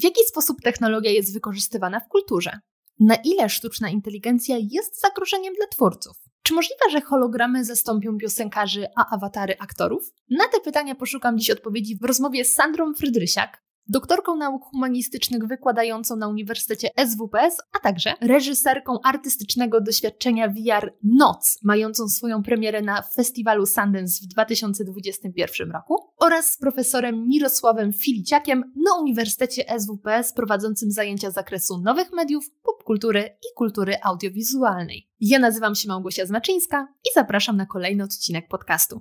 W jaki sposób technologia jest wykorzystywana w kulturze? Na ile sztuczna inteligencja jest zagrożeniem dla twórców? Czy możliwe, że hologramy zastąpią piosenkarzy, a awatary aktorów? Na te pytania poszukam dziś odpowiedzi w rozmowie z Sandrą Frydrysiak, doktorką nauk humanistycznych wykładającą na Uniwersytecie SWPS, a także reżyserką artystycznego doświadczenia VR Noc, mającą swoją premierę na festiwalu Sundance w 2021 roku, oraz z profesorem Mirosławem Filiciakiem na Uniwersytecie SWPS prowadzącym zajęcia z zakresu nowych mediów, popkultury i kultury audiowizualnej. Ja nazywam się Małgosia Znaczyńska i zapraszam na kolejny odcinek podcastu.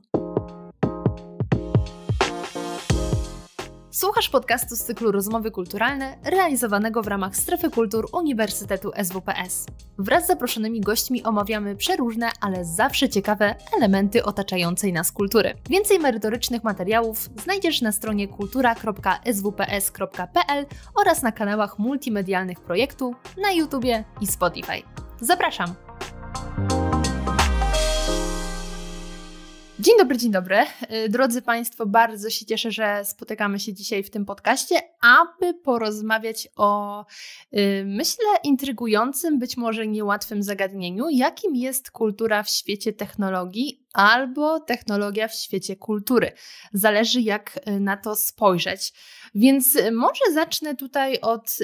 Słuchasz podcastu z cyklu Rozmowy Kulturalne, realizowanego w ramach Strefy Kultur Uniwersytetu SWPS. Wraz z zaproszonymi gośćmi omawiamy przeróżne, ale zawsze ciekawe elementy otaczającej nas kultury. Więcej merytorycznych materiałów znajdziesz na stronie kultura.swps.pl oraz na kanałach multimedialnych projektu na YouTubie i Spotify. Zapraszam! Dzień dobry, dzień dobry. Y, drodzy Państwo, bardzo się cieszę, że spotykamy się dzisiaj w tym podcaście, aby porozmawiać o, y, myślę, intrygującym, być może niełatwym zagadnieniu, jakim jest kultura w świecie technologii albo technologia w świecie kultury. Zależy, jak y, na to spojrzeć. Więc może zacznę tutaj od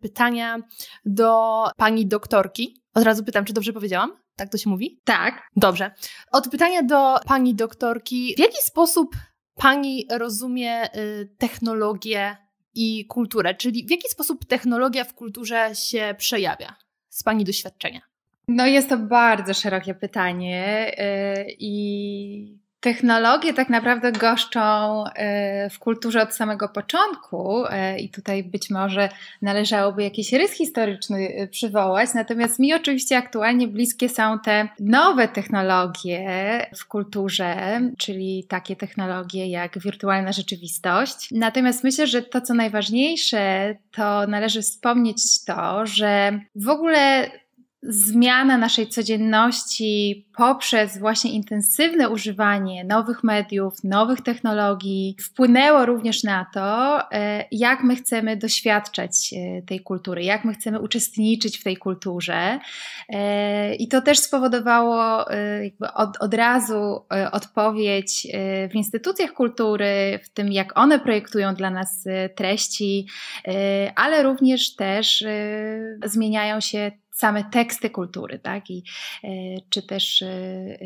pytania do pani doktorki. Od razu pytam, czy dobrze powiedziałam? Tak to się mówi? Tak. Dobrze. Od pytania do pani doktorki. W jaki sposób pani rozumie y, technologię i kulturę? Czyli w jaki sposób technologia w kulturze się przejawia z pani doświadczenia? No jest to bardzo szerokie pytanie y, i Technologie tak naprawdę goszczą e, w kulturze od samego początku e, i tutaj być może należałoby jakiś rys historyczny e, przywołać, natomiast mi oczywiście aktualnie bliskie są te nowe technologie w kulturze, czyli takie technologie jak wirtualna rzeczywistość. Natomiast myślę, że to co najważniejsze, to należy wspomnieć to, że w ogóle zmiana naszej codzienności poprzez właśnie intensywne używanie nowych mediów, nowych technologii wpłynęło również na to, e, jak my chcemy doświadczać e, tej kultury, jak my chcemy uczestniczyć w tej kulturze. E, I to też spowodowało od, od razu odpowiedź w instytucjach kultury, w tym jak one projektują dla nas treści, ale również też zmieniają się same teksty kultury, tak? I, e, czy też e, e,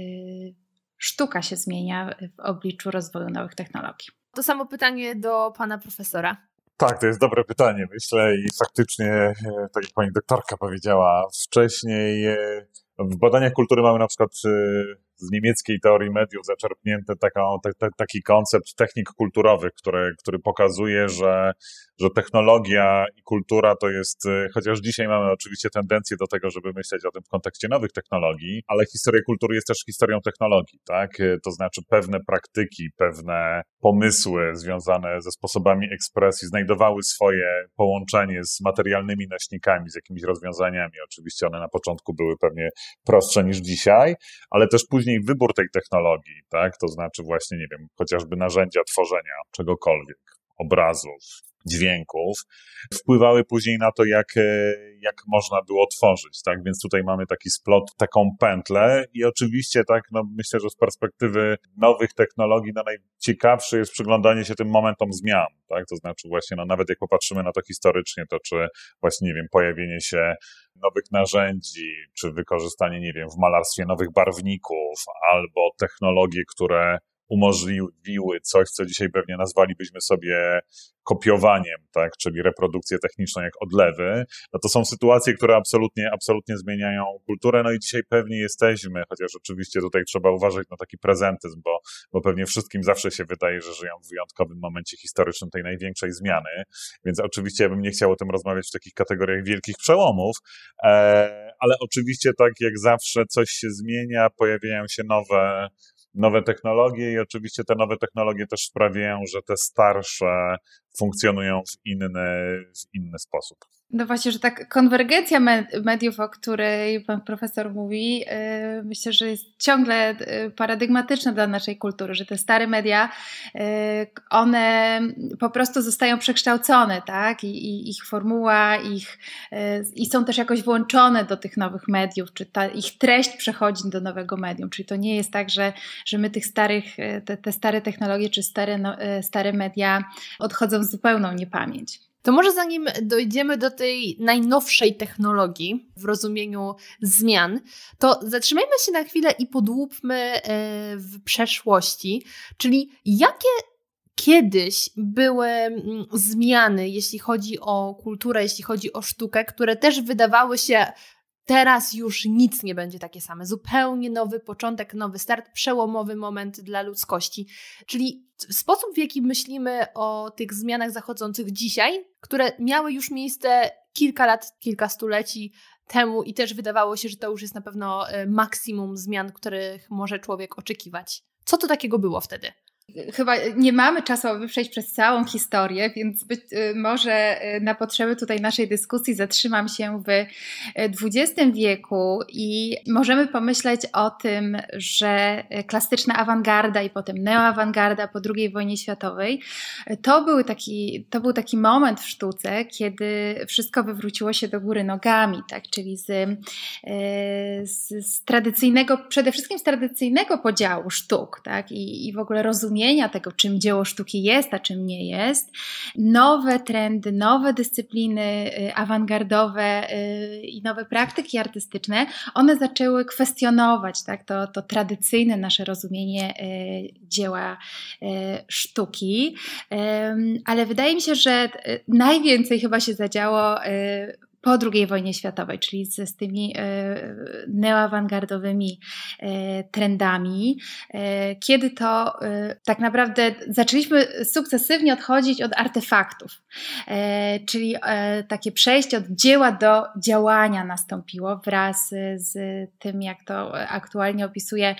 sztuka się zmienia w obliczu rozwoju nowych technologii. To samo pytanie do pana profesora. Tak, to jest dobre pytanie, myślę, i faktycznie, tak jak pani doktorka powiedziała wcześniej, w badaniach kultury mamy na przykład z niemieckiej teorii mediów zaczerpnięty te, te, taki koncept technik kulturowych, które, który pokazuje, że, że technologia i kultura to jest, y, chociaż dzisiaj mamy oczywiście tendencję do tego, żeby myśleć o tym w kontekście nowych technologii, ale historia kultury jest też historią technologii, tak? Y, to znaczy pewne praktyki, pewne pomysły związane ze sposobami ekspresji znajdowały swoje połączenie z materialnymi nośnikami, z jakimiś rozwiązaniami. Oczywiście one na początku były pewnie prostsze niż dzisiaj, ale też później później wybór tej technologii, tak? To znaczy właśnie, nie wiem, chociażby narzędzia tworzenia czegokolwiek, obrazów, dźwięków, wpływały później na to, jak, e, jak można było tworzyć, tak? Więc tutaj mamy taki splot, taką pętlę i oczywiście, tak, no myślę, że z perspektywy nowych technologii, no najciekawsze jest przyglądanie się tym momentom zmian, tak? To znaczy właśnie, no nawet jak popatrzymy na to historycznie, to czy właśnie, nie wiem, pojawienie się nowych narzędzi, czy wykorzystanie, nie wiem, w malarstwie nowych barwników albo technologii, które umożliwiły coś, co dzisiaj pewnie nazwalibyśmy sobie kopiowaniem, tak, czyli reprodukcję techniczną jak odlewy, no to są sytuacje, które absolutnie, absolutnie zmieniają kulturę, no i dzisiaj pewnie jesteśmy, chociaż oczywiście tutaj trzeba uważać na taki prezentyzm, bo, bo pewnie wszystkim zawsze się wydaje, że żyją w wyjątkowym momencie historycznym tej największej zmiany, więc oczywiście ja bym nie chciał o tym rozmawiać w takich kategoriach wielkich przełomów, e, ale oczywiście tak jak zawsze coś się zmienia, pojawiają się nowe nowe technologie i oczywiście te nowe technologie też sprawiają, że te starsze funkcjonują w inny, w inny sposób. No właśnie, że tak konwergencja mediów, o której pan profesor mówi, y, myślę, że jest ciągle y, paradygmatyczna dla naszej kultury, że te stare media, y, one po prostu zostają przekształcone, tak? I, i ich formuła, ich, i są też jakoś włączone do tych nowych mediów, czy ta, ich treść przechodzi do nowego medium, czyli to nie jest tak, że, że my tych starych, te, te stare technologie, czy stare, no, stare media odchodzą zupełną niepamięć. To może zanim dojdziemy do tej najnowszej technologii w rozumieniu zmian, to zatrzymajmy się na chwilę i podłupmy e, w przeszłości, czyli jakie kiedyś były mm, zmiany, jeśli chodzi o kulturę, jeśli chodzi o sztukę, które też wydawały się Teraz już nic nie będzie takie same. Zupełnie nowy początek, nowy start, przełomowy moment dla ludzkości. Czyli sposób, w jaki myślimy o tych zmianach zachodzących dzisiaj, które miały już miejsce kilka lat, kilka stuleci temu i też wydawało się, że to już jest na pewno e, maksimum zmian, których może człowiek oczekiwać. Co to takiego było wtedy? Chyba nie mamy czasu, aby przejść przez całą historię, więc być, y, może y, na potrzeby tutaj naszej dyskusji zatrzymam się w XX y, wieku i możemy pomyśleć o tym, że klasyczna awangarda i potem neoawangarda po II wojnie światowej to był, taki, to był taki moment w sztuce, kiedy wszystko wywróciło się do góry nogami, tak? czyli z, z, z tradycyjnego, przede wszystkim z tradycyjnego podziału sztuk tak? I, i w ogóle rozumienia tego, czym dzieło sztuki jest, a czym nie jest, nowe trendy, nowe dyscypliny y, awangardowe y, i nowe praktyki artystyczne, one zaczęły kwestionować tak, to, to tradycyjne nasze rozumienie y, dzieła sztuki. Ale wydaje mi się, że najwięcej chyba się zadziało po II wojnie światowej, czyli z, z tymi e, neoawangardowymi e, trendami, e, kiedy to tak naprawdę zaczęliśmy sukcesywnie odchodzić od artefaktów, czyli takie przejście od dzieła do działania nastąpiło wraz z tym, jak to aktualnie opisuje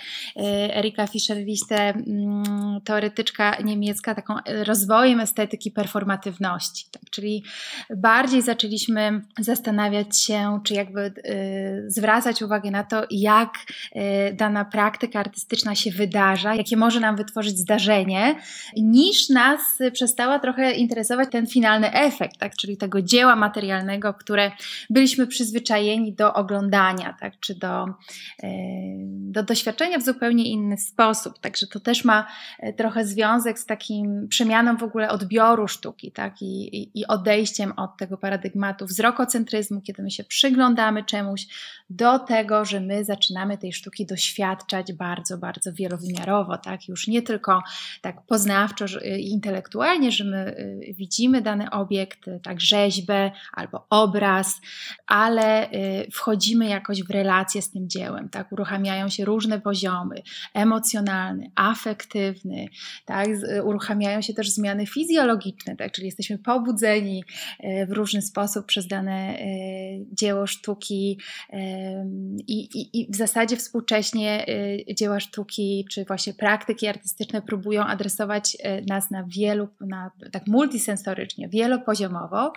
Erika Fischer-Wiste, mm, teoretyczka niemiecka, taką rozwojem estetyki performatywności, tak? czyli bardziej zaczęliśmy zastanawiać się, czy jakby y, zwracać uwagę na to, jak y, dana praktyka artystyczna się wydarza, jakie może nam wytworzyć zdarzenie, niż nas przestała trochę interesować ten finalny efekt, tak? czyli tego dzieła materialnego, które byliśmy przyzwyczajeni do oglądania, tak? czy do, y, do doświadczenia w zupełnie inny sposób. Także to też ma trochę związek z takim przemianą w ogóle odbioru sztuki tak? i, i, i odejściem od tego paradygmatu wzroku kiedy my się przyglądamy czemuś, do tego, że my zaczynamy tej sztuki doświadczać bardzo, bardzo wielowymiarowo, tak? Już nie tylko tak poznawczo i y, intelektualnie, że my y, widzimy dany obiekt, y, tak rzeźbę albo obraz, ale wchodzimy jakoś w relację z tym dziełem, tak? Uruchamiają się różne poziomy, emocjonalny, afektywny, tak? Uruchamiają się też zmiany fizjologiczne, tak? Czyli jesteśmy pobudzeni w różny sposób przez dane Y, dzieło sztuki y, i, i, i w zasadzie współcześnie y, dzieła sztuki czy właśnie praktyki artystyczne próbują adresować nas na wielu, na, tak multisensorycznie, wielopoziomowo,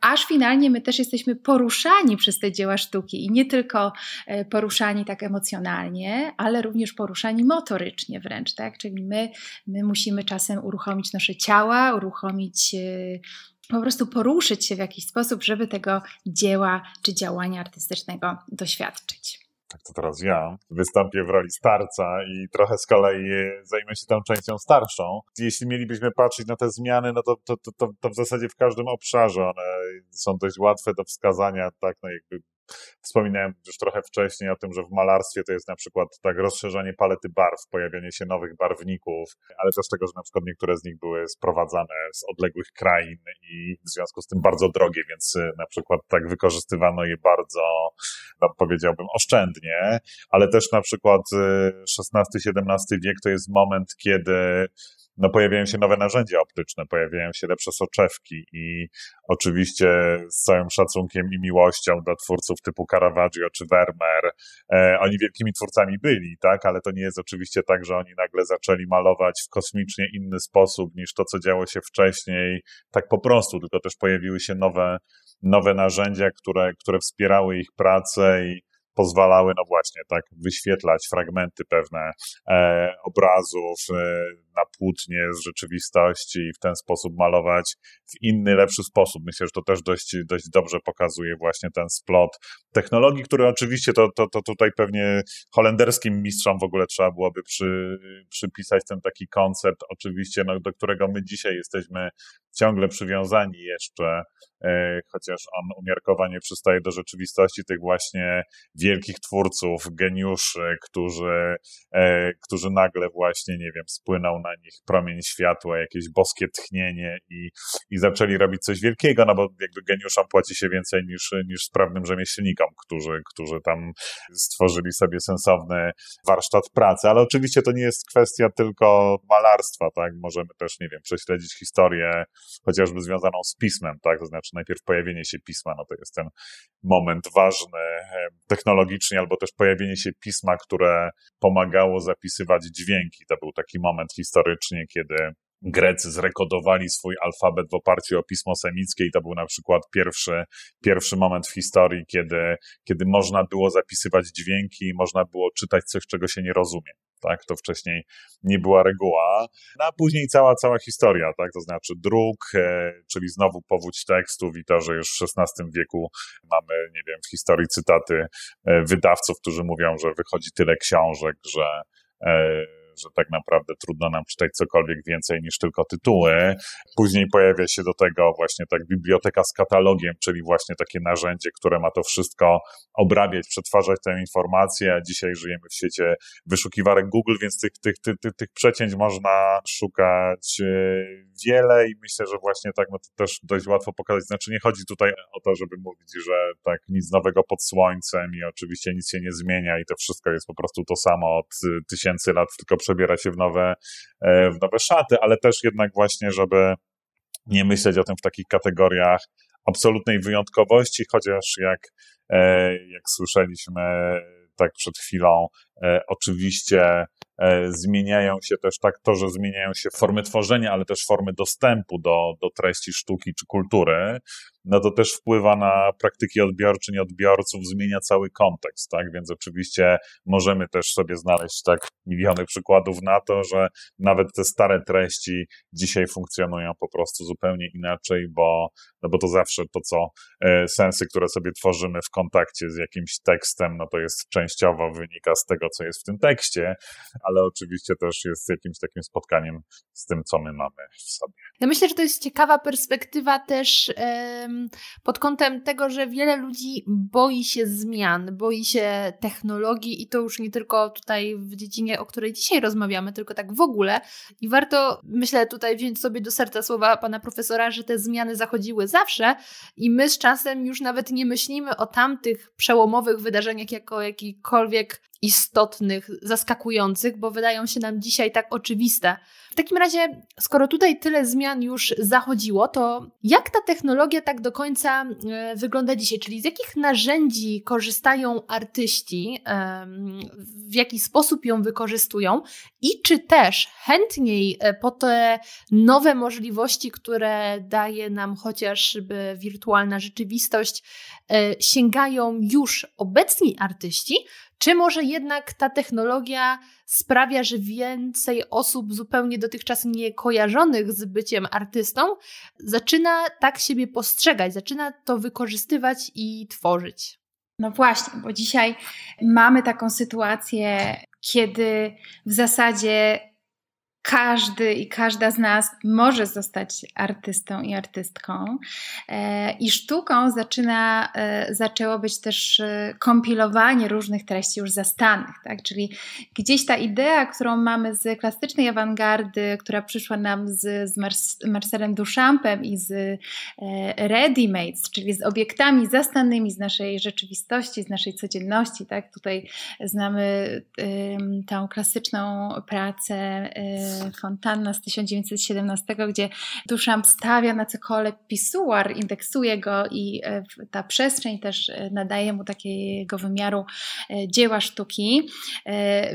aż finalnie my też jesteśmy poruszani przez te dzieła sztuki i nie tylko poruszani tak emocjonalnie, ale również poruszani motorycznie wręcz, tak? Czyli my, my musimy czasem uruchomić nasze ciała, uruchomić po prostu poruszyć się w jakiś sposób, żeby tego dzieła czy działania artystycznego doświadczyć. Tak, to teraz ja wystąpię w roli starca i trochę z kolei zajmę się tą częścią starszą. Jeśli mielibyśmy patrzeć na te zmiany, no to, to, to, to w zasadzie w każdym obszarze one są dość łatwe do wskazania, tak, no jakby Wspominałem już trochę wcześniej o tym, że w malarstwie to jest na przykład tak rozszerzanie palety barw, pojawianie się nowych barwników, ale też tego, że na przykład niektóre z nich były sprowadzane z odległych krain i w związku z tym bardzo drogie, więc y, na przykład tak wykorzystywano je bardzo, no powiedziałbym, oszczędnie, ale też na przykład XVI-XVII y, wiek to jest moment, kiedy no pojawiają się nowe narzędzia optyczne, pojawiają się lepsze soczewki i oczywiście z całym szacunkiem i miłością do twórców typu Caravaggio czy Vermeer, e, oni wielkimi twórcami byli, tak, ale to nie jest oczywiście tak, że oni nagle zaczęli malować w kosmicznie inny sposób niż to, co działo się wcześniej, tak po prostu, tylko też pojawiły się nowe, nowe narzędzia, które, które wspierały ich pracę i pozwalały, no właśnie, tak wyświetlać fragmenty pewne e, obrazów e, na płótnie z rzeczywistości i w ten sposób malować w inny, lepszy sposób. Myślę, że to też dość, dość dobrze pokazuje właśnie ten splot technologii, który oczywiście to, to, to tutaj pewnie holenderskim mistrzom w ogóle trzeba byłoby przy, przypisać ten taki koncept, oczywiście, no, do którego my dzisiaj jesteśmy ciągle przywiązani jeszcze, e, chociaż on umiarkowanie przystaje do rzeczywistości tych właśnie wielkich wielkich twórców, geniuszy, którzy, e, którzy nagle właśnie, nie wiem, spłynął na nich promień światła, jakieś boskie tchnienie i, i zaczęli robić coś wielkiego, no bo jakby geniuszom płaci się więcej niż, niż sprawnym rzemieślnikom, którzy, którzy tam stworzyli sobie sensowny warsztat pracy. Ale oczywiście to nie jest kwestia tylko malarstwa, tak? Możemy też, nie wiem, prześledzić historię chociażby związaną z pismem, tak? To znaczy najpierw pojawienie się pisma, no to jest ten moment ważny, technologiczny, technologicznie, albo też pojawienie się pisma, które pomagało zapisywać dźwięki. To był taki moment historycznie, kiedy Grecy zrekodowali swój alfabet w oparciu o pismo semickie i to był na przykład pierwszy, pierwszy moment w historii, kiedy, kiedy można było zapisywać dźwięki i można było czytać coś, czego się nie rozumie tak? To wcześniej nie była reguła. No, a później cała, cała historia, tak? To znaczy druk, e, czyli znowu powódź tekstów i to, że już w XVI wieku mamy, nie wiem, w historii cytaty e, wydawców, którzy mówią, że wychodzi tyle książek, że e, że tak naprawdę trudno nam czytać cokolwiek więcej niż tylko tytuły. Później pojawia się do tego właśnie tak biblioteka z katalogiem, czyli właśnie takie narzędzie, które ma to wszystko obrabiać, przetwarzać tę informację, a dzisiaj żyjemy w świecie wyszukiwarek Google, więc tych, tych, tych, tych, tych przecięć można szukać y, wiele i myślę, że właśnie tak no to też dość łatwo pokazać. Znaczy nie chodzi tutaj o to, żeby mówić, że tak nic nowego pod słońcem i oczywiście nic się nie zmienia i to wszystko jest po prostu to samo od y, tysięcy lat, tylko przebiera się w nowe, e, w nowe szaty, ale też jednak właśnie, żeby nie myśleć o tym w takich kategoriach absolutnej wyjątkowości, chociaż jak, e, jak słyszeliśmy e, tak przed chwilą, E, oczywiście e, zmieniają się też tak to, że zmieniają się formy tworzenia, ale też formy dostępu do, do treści sztuki czy kultury, no to też wpływa na praktyki odbiorczyń, odbiorców, zmienia cały kontekst, tak? Więc oczywiście możemy też sobie znaleźć tak miliony przykładów na to, że nawet te stare treści dzisiaj funkcjonują po prostu zupełnie inaczej, bo, no bo to zawsze to, co e, sensy, które sobie tworzymy w kontakcie z jakimś tekstem, no to jest częściowo wynika z tego, co jest w tym tekście, ale oczywiście też jest jakimś takim spotkaniem z tym, co my mamy w sobie. Ja no myślę, że to jest ciekawa perspektywa też pod kątem tego, że wiele ludzi boi się zmian, boi się technologii i to już nie tylko tutaj w dziedzinie, o której dzisiaj rozmawiamy, tylko tak w ogóle. I warto, myślę, tutaj wziąć sobie do serca słowa pana profesora, że te zmiany zachodziły zawsze i my z czasem już nawet nie myślimy o tamtych przełomowych wydarzeniach jako jakikolwiek istotnych, zaskakujących, bo wydają się nam dzisiaj tak oczywiste. W takim razie, skoro tutaj tyle zmian już zachodziło, to jak ta technologia tak do końca e, wygląda dzisiaj? Czyli z jakich narzędzi korzystają artyści, w jaki sposób ją wykorzystują i czy też chętniej e, po te nowe możliwości, które daje nam chociażby wirtualna rzeczywistość, e, sięgają już obecni artyści, czy może jednak ta technologia sprawia, że więcej osób zupełnie dotychczas nie kojarzonych z byciem artystą zaczyna tak siebie postrzegać, zaczyna to wykorzystywać i tworzyć? No właśnie, bo dzisiaj mamy taką sytuację, kiedy w zasadzie każdy i każda z nas może zostać artystą i artystką. E, I sztuką zaczyna, e, zaczęło być też e, kompilowanie różnych treści już zastanych, tak? czyli gdzieś ta idea, którą mamy z klasycznej awangardy, która przyszła nam z, z Marcelem Duchampem i z readymates, czyli z obiektami zastanymi z naszej rzeczywistości, z naszej codzienności. Tak? Tutaj znamy tą klasyczną pracę fontanna z 1917, gdzie Duszam stawia na cokole pisuar, indeksuje go i e, ta przestrzeń też e, nadaje mu takiego wymiaru e, dzieła sztuki.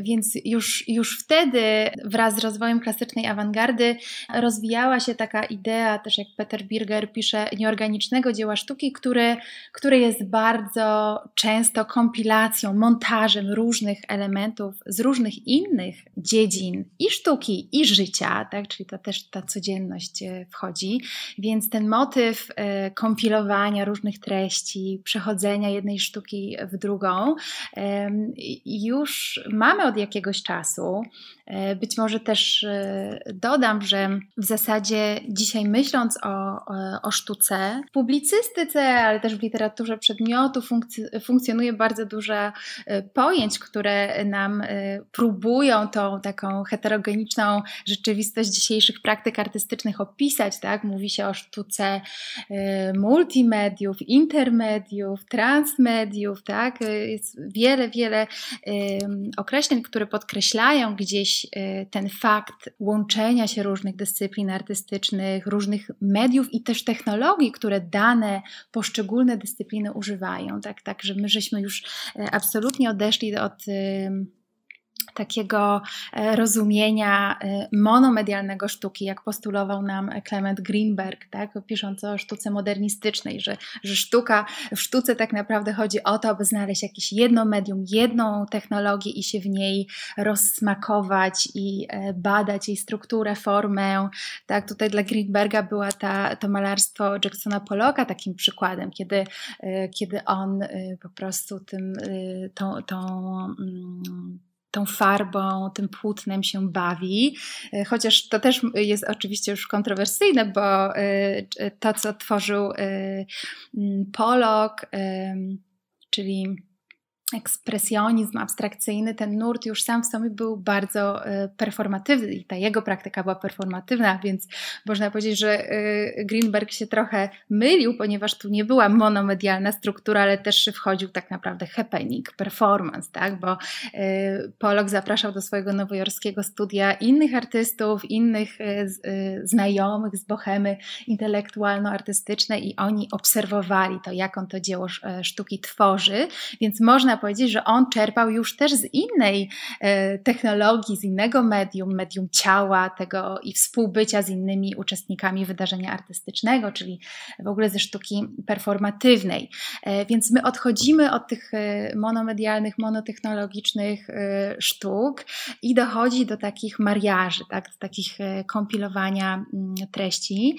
Więc już, już wtedy wraz z rozwojem klasycznej awangardy rozwijała się taka idea, też jak Peter Birger pisze, nieorganicznego dzieła sztuki, które, które jest bardzo często kompilacją, montażem różnych elementów z różnych innych dziedzin i sztuki, i życia, tak? czyli to też ta codzienność e, wchodzi. Więc ten motyw e, kompilowania różnych treści, przechodzenia jednej sztuki w drugą, już mamy od jakiegoś czasu. E, być może też e, dodam, że w zasadzie dzisiaj myśląc o, o, o sztuce, w publicystyce, ale też w literaturze przedmiotu funkcjonuje bardzo dużo e, pojęć, które nam próbują tą taką heterogeniczną rzeczywistość dzisiejszych praktyk artystycznych opisać. Tak? Mówi się o sztuce multimediów, intermediów, transmediów. Tak? Jest wiele, wiele określeń, które podkreślają gdzieś gdzieś y, ten fakt łączenia się różnych dyscyplin artystycznych, różnych mediów i też technologii, które dane poszczególne dyscypliny używają. Tak, tak, że my żeśmy już y, absolutnie odeszli od takiego e, rozumienia e, monomedialnego sztuki, jak postulował nam Clement Greenberg, tak, pisząc o sztuce modernistycznej, że, że sztuka, w sztuce tak naprawdę chodzi o to, aby znaleźć jakieś jedno medium, jedną technologię i się w niej rozsmakować i e, badać jej strukturę, formę. Tak, tutaj dla Greenberga była ta, to malarstwo Jacksona Pollocka takim przykładem, kiedy, kiedy on po prostu tym, tą, tą mm, tą farbą, tym płótnem się bawi. E, chociaż to też jest oczywiście już kontrowersyjne, bo e, e, to, co tworzył Polok, czyli ekspresjonizm abstrakcyjny, ten nurt już sam w sobie był bardzo y, performatywny i ta jego praktyka była performatywna, więc można powiedzieć, że y, Greenberg się trochę mylił, ponieważ tu nie była monomedialna struktura, ale też wchodził tak naprawdę happening, performance, tak? bo y, Polok zapraszał do swojego nowojorskiego studia innych artystów, innych znajomych z bohemy intelektualno artystyczne i oni obserwowali to, jak on to dzieło sztuki tworzy, więc można powiedzieć, że on czerpał już też z innej e, technologii, z innego medium, medium ciała, tego i współbycia z innymi uczestnikami wydarzenia artystycznego, czyli w ogóle ze sztuki performatywnej. E, więc my odchodzimy od tych e, monomedialnych, monotechnologicznych sztuk i dochodzi do takich mariaży, tak, do takich kompilowania mm, treści.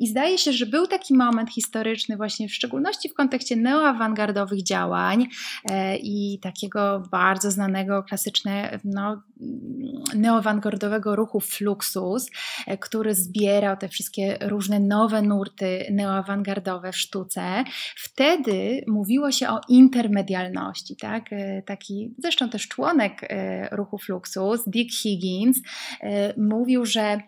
I zdaje się, że był taki moment historyczny, właśnie w szczególności w kontekście neoawangardowych działań, E, i takiego bardzo znanego, klasycznego, no, neoawangardowego ruchu Fluxus, e, który zbierał te wszystkie różne nowe nurty neoawangardowe w sztuce. Wtedy mówiło się o intermedialności, tak? E, taki zresztą też członek ruchu Fluxus, Dick Higgins, mówił, że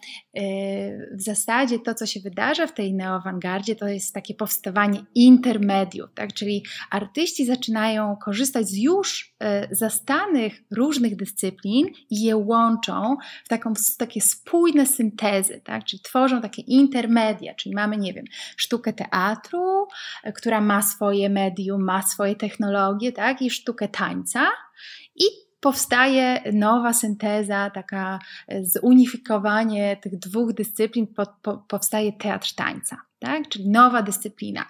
w zasadzie to, co się wydarza w tej neowangardzie, to jest takie powstawanie intermediów, tak? czyli artyści zaczynają korzystać z już e, zastanych różnych dyscyplin i je łączą w taką, w takie spójne syntezy, tak? czyli tworzą takie intermedia, czyli mamy, nie wiem, sztukę teatru, e, która ma swoje medium, ma swoje technologie tak? i sztukę tańca i powstaje nowa synteza, taka e, zunifikowanie tych dwóch dyscyplin, po, po, powstaje teatr tańca. Tak? Czyli nowa dyscyplina.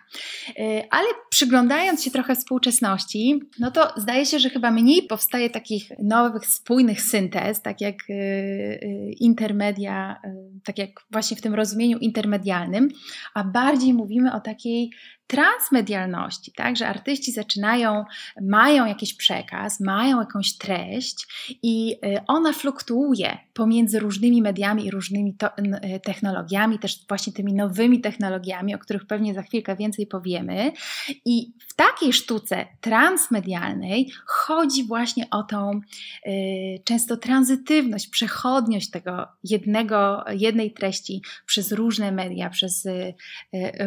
E, ale przyglądając się trochę współczesności, no to zdaje się, że chyba mniej powstaje takich nowych, spójnych syntez, tak jak e, intermedia, tak jak właśnie w tym rozumieniu intermedialnym, a bardziej mówimy o takiej transmedialności, tak, że artyści zaczynają, mają jakiś przekaz, mają jakąś treść i y, ona fluktuuje pomiędzy różnymi mediami i różnymi to, y, technologiami, też właśnie tymi nowymi technologiami, o których pewnie za chwilkę więcej powiemy. I w takiej sztuce transmedialnej chodzi właśnie o tą y, często tranzytywność, przechodniość tego jednego, jednej treści przez różne media, przez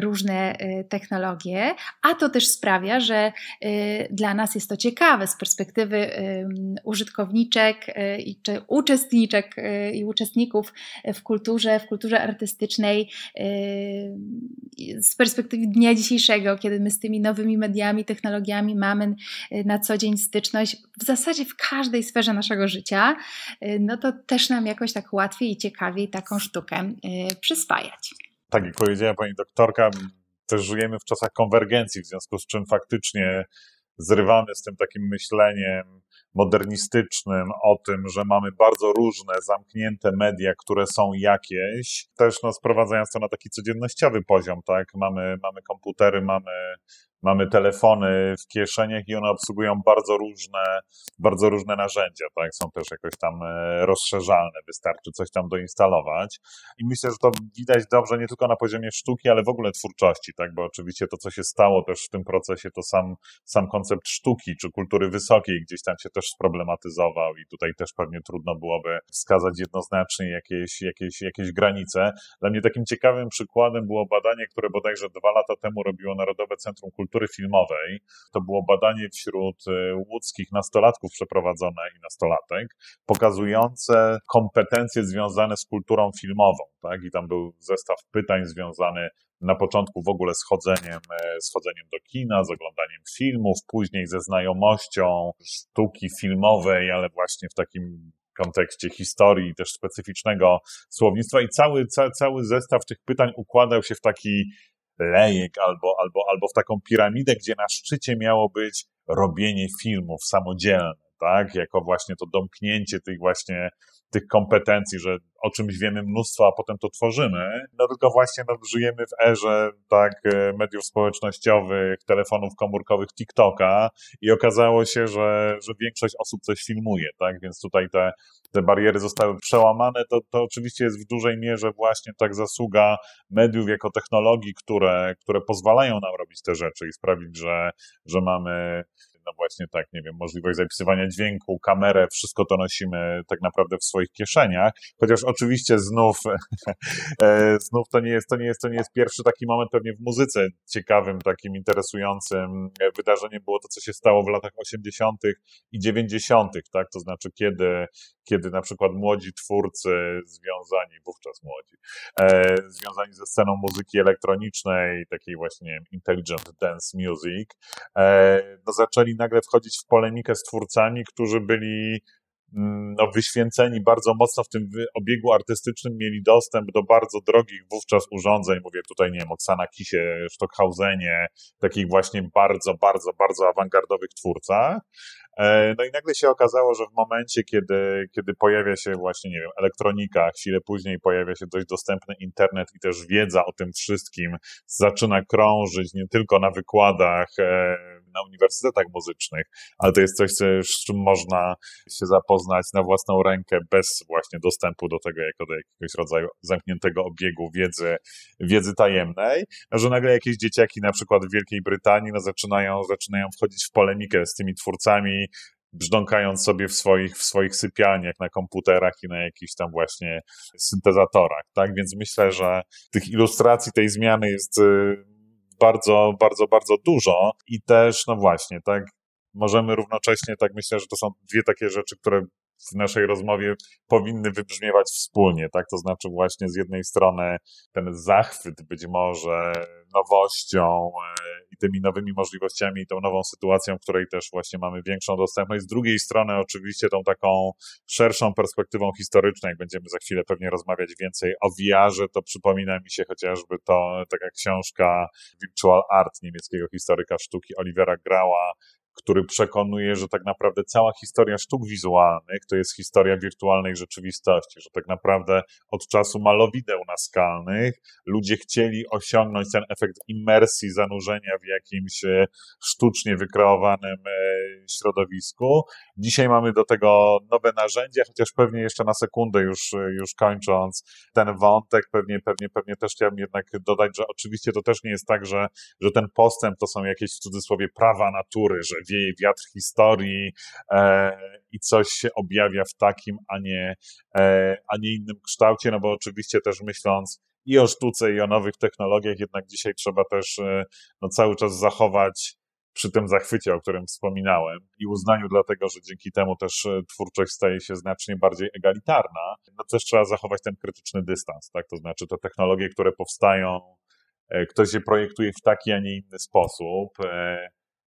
różne technologie drogie, a to też sprawia, że y, dla nas jest to ciekawe z perspektywy y, użytkowniczek y, czy uczestniczek i uczestników w kulturze, w kulturze artystycznej, z perspektywy dnia dzisiejszego, kiedy my z tymi nowymi mediami, technologiami mamy na co dzień styczność w zasadzie w każdej sferze naszego życia, no to też nam jakoś tak łatwiej i ciekawiej taką sztukę przyswajać. Tak jak powiedziała pani doktorka, też żyjemy w czasach konwergencji, w związku z czym faktycznie zrywamy z tym takim myśleniem modernistycznym, o tym, że mamy bardzo różne zamknięte media, które są jakieś, też no, sprowadzając to na taki codziennościowy poziom, tak? Mamy, mamy komputery, mamy mamy telefony w kieszeniach i one obsługują bardzo różne, bardzo różne narzędzia, tak? Są też jakoś tam e, rozszerzalne, wystarczy coś tam doinstalować. I myślę, że to widać dobrze nie tylko na poziomie sztuki, ale w ogóle twórczości, tak? Bo oczywiście to, co się stało też w tym procesie, to sam, sam koncept sztuki czy kultury wysokiej gdzieś tam trakcie też sproblematyzował i tutaj też pewnie trudno byłoby wskazać jednoznacznie jakieś, jakieś, jakieś granice. Dla mnie takim ciekawym przykładem było badanie, które bodajże dwa lata temu robiło Narodowe Centrum Kultury Filmowej. To było badanie wśród e, łódzkich nastolatków przeprowadzone i nastolatek, pokazujące kompetencje związane z kulturą filmową tak? I tam był zestaw pytań związany na początku w ogóle z chodzeniem, e, z chodzeniem do kina, z oglądaniem filmów, później ze znajomością sztuki filmowej, ale właśnie w takim kontekście historii, też specyficznego słownictwa i cały, ca, cały zestaw tych pytań układał się w taki lejek albo, albo, albo w taką piramidę, gdzie na szczycie miało być robienie filmów samodzielne tak? Jako właśnie to domknięcie tych właśnie tych kompetencji, że o czymś wiemy mnóstwo, a potem to tworzymy. No tylko właśnie no, żyjemy w erze tak e, mediów społecznościowych, telefonów komórkowych, TikToka i okazało się, że, że większość osób coś filmuje, tak? Więc tutaj te, te bariery zostały przełamane. To, to oczywiście jest w dużej mierze właśnie tak zasługa mediów jako technologii, które, które pozwalają nam robić te rzeczy i sprawić, że, że mamy no właśnie tak, nie wiem, możliwość zapisywania dźwięku, kamerę, wszystko to nosimy tak naprawdę w swoich kieszeniach, chociaż oczywiście znów, e, znów to nie jest, to nie jest, to nie jest pierwszy taki moment pewnie w muzyce ciekawym, takim interesującym e, wydarzeniem było to, co się stało w latach 80. i 90., tak, to znaczy kiedy, kiedy na przykład młodzi twórcy związani, wówczas młodzi, e, związani ze sceną muzyki elektronicznej, takiej właśnie intelligent dance music, no zaczęli nagle wchodzić w polemikę z twórcami, którzy byli mm, no, wyświęceni bardzo mocno w tym obiegu artystycznym, mieli dostęp do bardzo drogich wówczas urządzeń. Mówię tutaj, nie wiem, Kisie, Stockhausenie, takich właśnie bardzo, bardzo, bardzo awangardowych twórcach. E, no i nagle się okazało, że w momencie, kiedy, kiedy pojawia się właśnie, nie wiem, elektronika, chwilę później pojawia się dość dostępny internet i też wiedza o tym wszystkim zaczyna krążyć nie tylko na wykładach, e, na uniwersytetach muzycznych, ale to jest coś, z czym można się zapoznać na własną rękę bez właśnie dostępu do tego jako do jakiegoś rodzaju zamkniętego obiegu wiedzy, wiedzy tajemnej, no, że nagle jakieś dzieciaki na przykład w Wielkiej Brytanii no, zaczynają, zaczynają wchodzić w polemikę z tymi twórcami brzdąkając sobie w swoich, w swoich sypialniach, na komputerach i na jakichś tam właśnie syntezatorach, tak? Więc myślę, że tych ilustracji tej zmiany jest y, bardzo, bardzo, bardzo dużo i też, no właśnie, tak, możemy równocześnie, tak myślę, że to są dwie takie rzeczy, które w naszej rozmowie powinny wybrzmiewać wspólnie, tak? To znaczy właśnie z jednej strony ten zachwyt być może nowością e, i tymi nowymi możliwościami i tą nową sytuacją, w której też właśnie mamy większą dostępność, z drugiej strony oczywiście tą taką szerszą perspektywą historyczną, jak będziemy za chwilę pewnie rozmawiać więcej o wiarze, to przypomina mi się chociażby to taka książka Virtual Art niemieckiego historyka sztuki Olivera Grała, który przekonuje, że tak naprawdę cała historia sztuk wizualnych to jest historia wirtualnej rzeczywistości, że tak naprawdę od czasu malowideł naskalnych ludzie chcieli osiągnąć ten efekt imersji, zanurzenia w jakimś e, sztucznie wykreowanym e, środowisku. Dzisiaj mamy do tego nowe narzędzia, chociaż pewnie jeszcze na sekundę już, e, już kończąc ten wątek, pewnie, pewnie, pewnie też chciałbym jednak dodać, że oczywiście to też nie jest tak, że, że ten postęp to są jakieś w cudzysłowie prawa natury, że wieje wiatr historii e, i coś się objawia w takim, a nie, e, a nie innym kształcie, no bo oczywiście też myśląc i o sztuce, i o nowych technologiach, jednak dzisiaj trzeba też e, no, cały czas zachować przy tym zachwycie, o którym wspominałem i uznaniu dlatego, że dzięki temu też e, twórczość staje się znacznie bardziej egalitarna, no też trzeba zachować ten krytyczny dystans, tak? To znaczy te technologie, które powstają, e, ktoś je projektuje w taki, a nie inny sposób,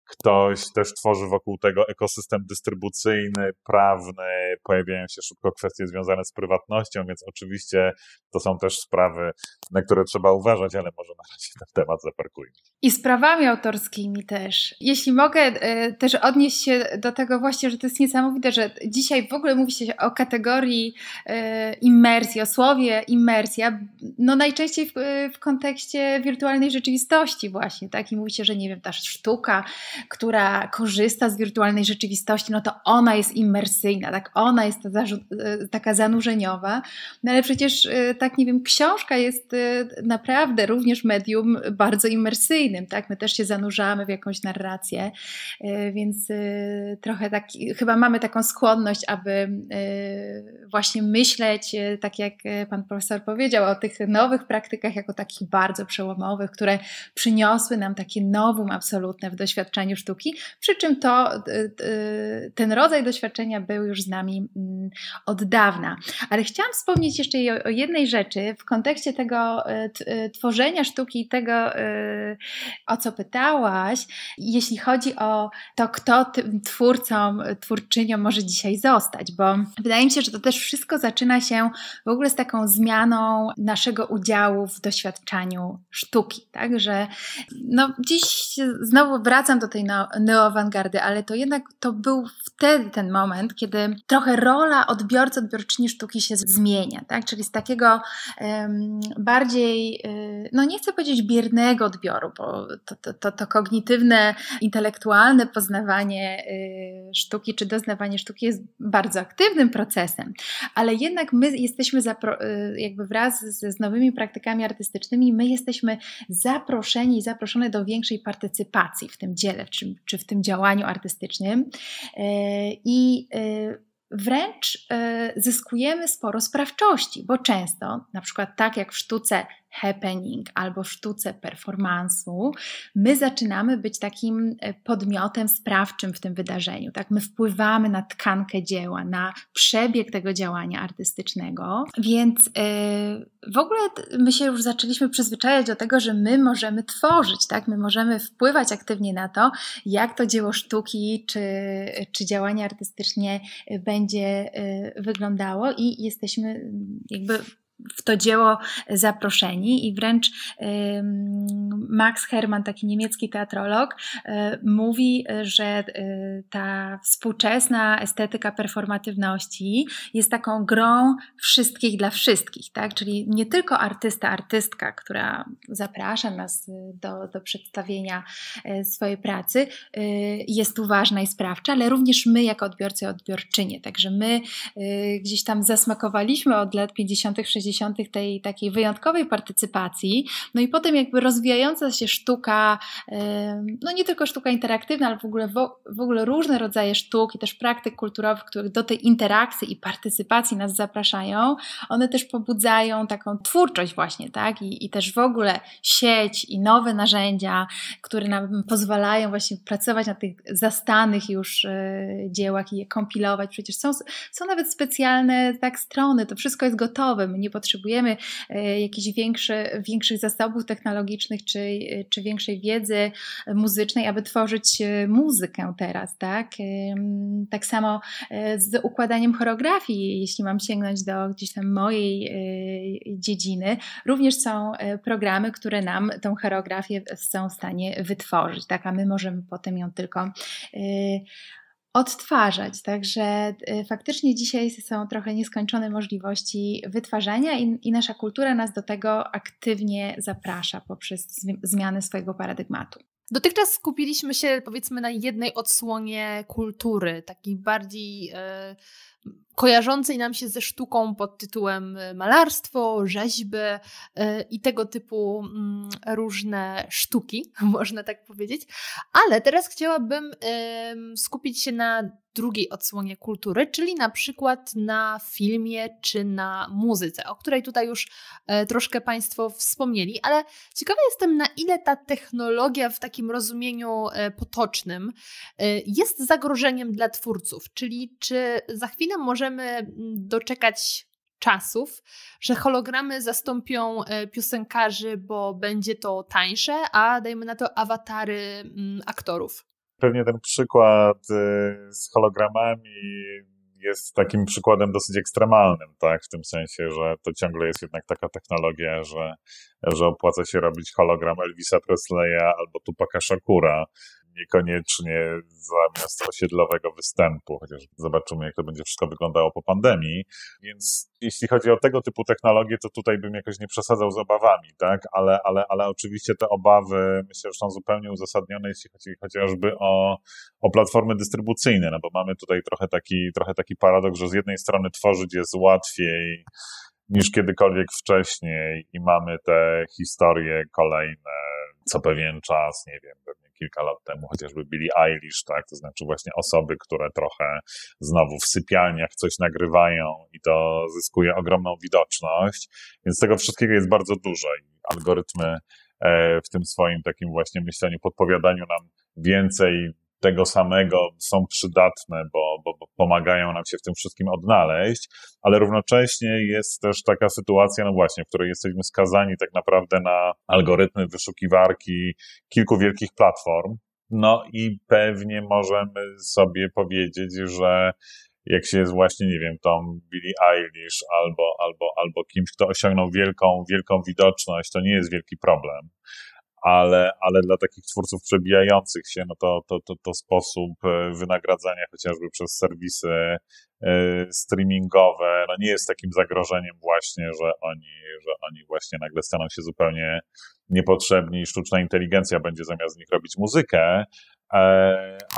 Ktoś też tworzy wokół tego ekosystem dystrybucyjny, prawny, pojawiają się szybko kwestie związane z prywatnością, więc oczywiście to są też sprawy, na które trzeba uważać, ale może na razie ten temat zaparkujmy. I z prawami autorskimi też. Jeśli mogę e, też odnieść się do tego właśnie, że to jest niesamowite, że dzisiaj w ogóle mówi się o kategorii e, imersji, o słowie imersja, no najczęściej w, w kontekście wirtualnej rzeczywistości właśnie, tak? I mówi się, że nie wiem, ta sztuka, która korzysta z wirtualnej rzeczywistości, no to ona jest immersyjna, tak? Ona jest ta e, taka zanurzeniowa. No ale przecież, e, tak nie wiem, książka jest e, naprawdę również medium bardzo immersyjnym, tak? My też się zanurzamy w jakąś narrację, więc trochę tak, chyba mamy taką skłonność, aby właśnie myśleć, tak jak pan profesor powiedział, o tych nowych praktykach jako takich bardzo przełomowych, które przyniosły nam takie nowum absolutne w doświadczeniu sztuki, przy czym to y, y, ten rodzaj doświadczenia był już z nami mm, od dawna. Ale chciałam wspomnieć jeszcze o jednej rzeczy w kontekście tego y, tworzenia sztuki i tego, o co pytałaś, jeśli chodzi o to, kto tym twórcą, twórczynią może dzisiaj zostać, bo wydaje mi się, że to też wszystko zaczyna się w ogóle z taką zmianą naszego udziału w doświadczaniu sztuki, tak, że no dziś znowu wracam do tej neoawangardy, ale to jednak to był wtedy ten moment, kiedy trochę rola odbiorcy, odbiorczyni sztuki się zmienia, tak? Czyli z takiego um, bardziej, y, no nie chcę powiedzieć biernego odbioru, bo to, to, to, to kognitywne, intelektualne poznawanie y, sztuki czy doznawanie sztuki jest bardzo aktywnym procesem, ale jednak my jesteśmy y, jakby wraz z, z nowymi praktykami artystycznymi, my jesteśmy zaproszeni i zaproszone do większej partycypacji w tym dziele czy, czy w tym działaniu artystycznym. E, I e, wręcz e, zyskujemy sporo sprawczości, bo często, na przykład tak jak w sztuce happening albo sztuce performansu, my zaczynamy być takim e, podmiotem sprawczym w tym wydarzeniu. Tak? My wpływamy na tkankę dzieła, na przebieg tego działania artystycznego, więc yy, w ogóle my się już zaczęliśmy przyzwyczajać do tego, że my możemy tworzyć, tak? my możemy wpływać aktywnie na to, jak to dzieło sztuki czy, czy działanie artystyczne będzie yy, wyglądało i jesteśmy jakby w to dzieło zaproszeni i wręcz Max Hermann, taki niemiecki teatrolog, y, mówi, że y, ta współczesna estetyka performatywności jest taką grą wszystkich dla wszystkich, tak? czyli nie tylko artysta, artystka, która zaprasza nas y, do, do przedstawienia swojej pracy, jest tu ważna i sprawcza, ale również my jako odbiorcy, odbiorczynie, także my gdzieś tam zasmakowaliśmy od lat 50., 60., 60. tej takiej wyjątkowej partycypacji. No i potem jakby rozwijająca się sztuka, no nie tylko sztuka interaktywna, ale w ogóle, w ogóle różne rodzaje sztuk i też praktyk kulturowych, które do tej interakcji i partycypacji nas zapraszają, one też pobudzają taką twórczość właśnie, tak? I, i też w ogóle sieć i nowe narzędzia, które nam pozwalają właśnie pracować na tych zastanych już e, dziełach i je kompilować. Przecież są, są nawet specjalne tak strony, to wszystko jest gotowe. My nie potrzebujemy e, jakichś większy, większych zasobów technologicznych czy, czy większej wiedzy muzycznej, aby tworzyć e, muzykę teraz, tak? E, tak samo z układaniem choreografii, jeśli mam sięgnąć do gdzieś tam mojej dziedziny, również są programy, które nam tą choreografię są w stanie wytworzyć, tak? A my możemy potem ją tylko odtwarzać. Także y, faktycznie dzisiaj są trochę nieskończone możliwości wytwarzania i, i nasza kultura nas do tego aktywnie zaprasza poprzez zmiany swojego paradygmatu. Dotychczas skupiliśmy się powiedzmy na jednej odsłonie kultury, takiej bardziej. Yy kojarzącej nam się ze sztuką pod tytułem y, malarstwo, rzeźby y, i tego typu mm, różne sztuki, można tak powiedzieć. Ale teraz chciałabym skupić się na drugiej odsłonie kultury, czyli na przykład na filmie czy na muzyce, o której tutaj już y, troszkę Państwo wspomnieli, ale ciekawa jestem, na ile ta technologia w takim rozumieniu potocznym jest zagrożeniem dla twórców, czyli czy za chwilę ile możemy mm, doczekać czasów, że hologramy zastąpią e, piosenkarzy, bo będzie to tańsze, a dajmy na to awatary mm, aktorów? Pewnie ten przykład y, z hologramami jest takim przykładem dosyć ekstremalnym, tak? W tym sensie, że to ciągle jest jednak taka technologia, że, że opłaca się robić hologram Elvisa Presleya albo Tupaka Shakura, niekoniecznie zamiast osiedlowego występu, chociaż zobaczymy, jak to będzie wszystko wyglądało po pandemii. Więc jeśli chodzi o tego typu technologie, to tutaj bym jakoś nie przesadzał z obawami, tak? Ale, ale, ale oczywiście te obawy myślę, że są zupełnie uzasadnione, jeśli chodzi chociażby o, o platformy dystrybucyjne, no bo mamy tutaj trochę taki, trochę taki paradoks, że z jednej strony tworzyć jest łatwiej niż kiedykolwiek wcześniej i mamy te historie kolejne co pewien czas, nie wiem, kilka lat temu, chociażby Billie Eilish, tak, to znaczy właśnie osoby, które trochę znowu w sypialniach coś nagrywają i to zyskuje ogromną widoczność, więc tego wszystkiego jest bardzo dużo i algorytmy e, w tym swoim takim właśnie myśleniu, podpowiadaniu nam więcej tego samego są przydatne, bo, bo, bo, pomagają nam się w tym wszystkim odnaleźć, ale równocześnie jest też taka sytuacja, no właśnie, w której jesteśmy skazani tak naprawdę na algorytmy wyszukiwarki kilku wielkich platform. No i pewnie możemy sobie powiedzieć, że jak się jest właśnie, nie wiem, tą Billie Eilish albo, albo, albo kimś, kto osiągnął wielką, wielką widoczność, to nie jest wielki problem ale, ale dla takich twórców przebijających się, no to, to, to, to sposób e, wynagradzania chociażby przez serwisy e, streamingowe, no nie jest takim zagrożeniem właśnie, że oni, że oni właśnie nagle staną się zupełnie niepotrzebni i sztuczna inteligencja będzie zamiast z nich robić muzykę, e,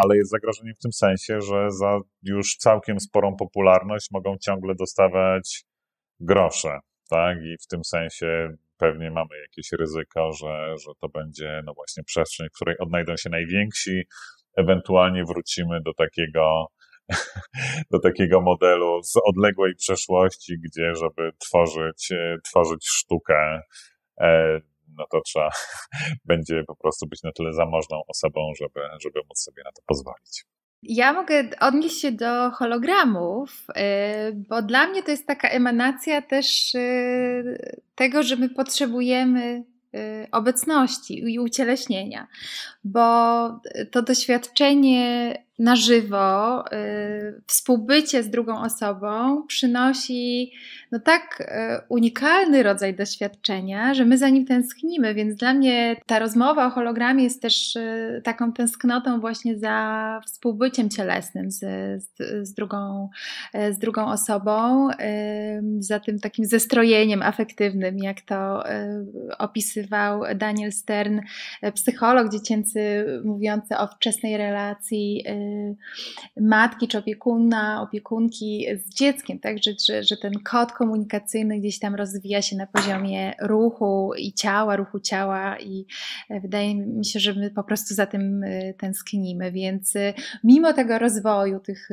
ale jest zagrożeniem w tym sensie, że za już całkiem sporą popularność mogą ciągle dostawać grosze, tak? I w tym sensie pewnie mamy jakieś ryzyko, że, że to będzie no właśnie przestrzeń, w której odnajdą się najwięksi, ewentualnie wrócimy do takiego do takiego modelu z odległej przeszłości, gdzie żeby tworzyć, e, tworzyć sztukę, e, no to trzeba będzie po prostu być na tyle zamożną osobą, żeby, żeby móc sobie na to pozwolić. Ja mogę odnieść się do hologramów, y, bo dla mnie to jest taka emanacja też y, tego, że my potrzebujemy y, obecności i ucieleśnienia, bo to doświadczenie na żywo, y, współbycie z drugą osobą przynosi no tak y, unikalny rodzaj doświadczenia, że my za nim tęsknimy, więc dla mnie ta rozmowa o hologramie jest też y, taką tęsknotą właśnie za współbyciem cielesnym z, z, z drugą, y, z drugą osobą, y, za tym takim zestrojeniem afektywnym, jak to y, opisywał Daniel Stern, psycholog dziecięcy mówiący o wczesnej relacji Y, matki czy opiekuna, opiekunki z dzieckiem, tak? Że, że, że ten kod komunikacyjny gdzieś tam rozwija się na poziomie ruchu i ciała, ruchu ciała i e, wydaje mi się, że my po prostu za tym e, tęsknimy, więc e, mimo tego rozwoju tych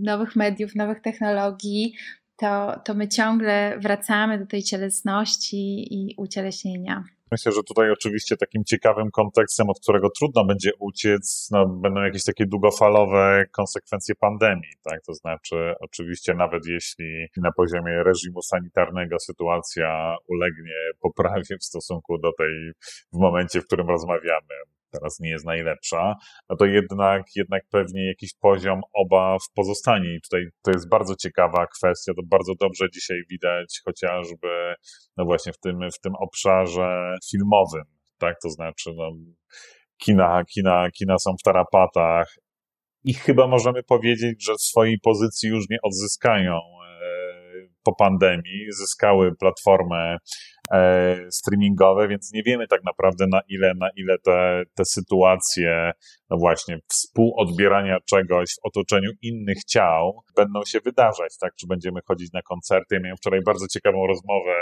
nowych mediów, nowych technologii, to, to my ciągle wracamy do tej cielesności i ucieleśnienia. Myślę, że tutaj oczywiście takim ciekawym kontekstem, od którego trudno będzie uciec, no, będą jakieś takie długofalowe konsekwencje pandemii. Tak? To znaczy, oczywiście, nawet jeśli na poziomie reżimu sanitarnego sytuacja ulegnie poprawie w stosunku do tej, w momencie, w którym rozmawiamy, teraz nie jest najlepsza, no to jednak, jednak pewnie jakiś poziom obaw pozostanie. I tutaj to jest bardzo ciekawa kwestia, to bardzo dobrze dzisiaj widać chociażby no właśnie w tym, w tym obszarze filmowym, tak? To znaczy, no, kina, kina, kina są w tarapatach i chyba możemy powiedzieć, że swojej pozycji już nie odzyskają e, po pandemii, zyskały platformę E, streamingowe, więc nie wiemy tak naprawdę na ile, na ile te, te sytuacje, no właśnie, współodbierania czegoś w otoczeniu innych ciał będą się wydarzać, tak? Czy będziemy chodzić na koncerty? Ja miałem wczoraj bardzo ciekawą rozmowę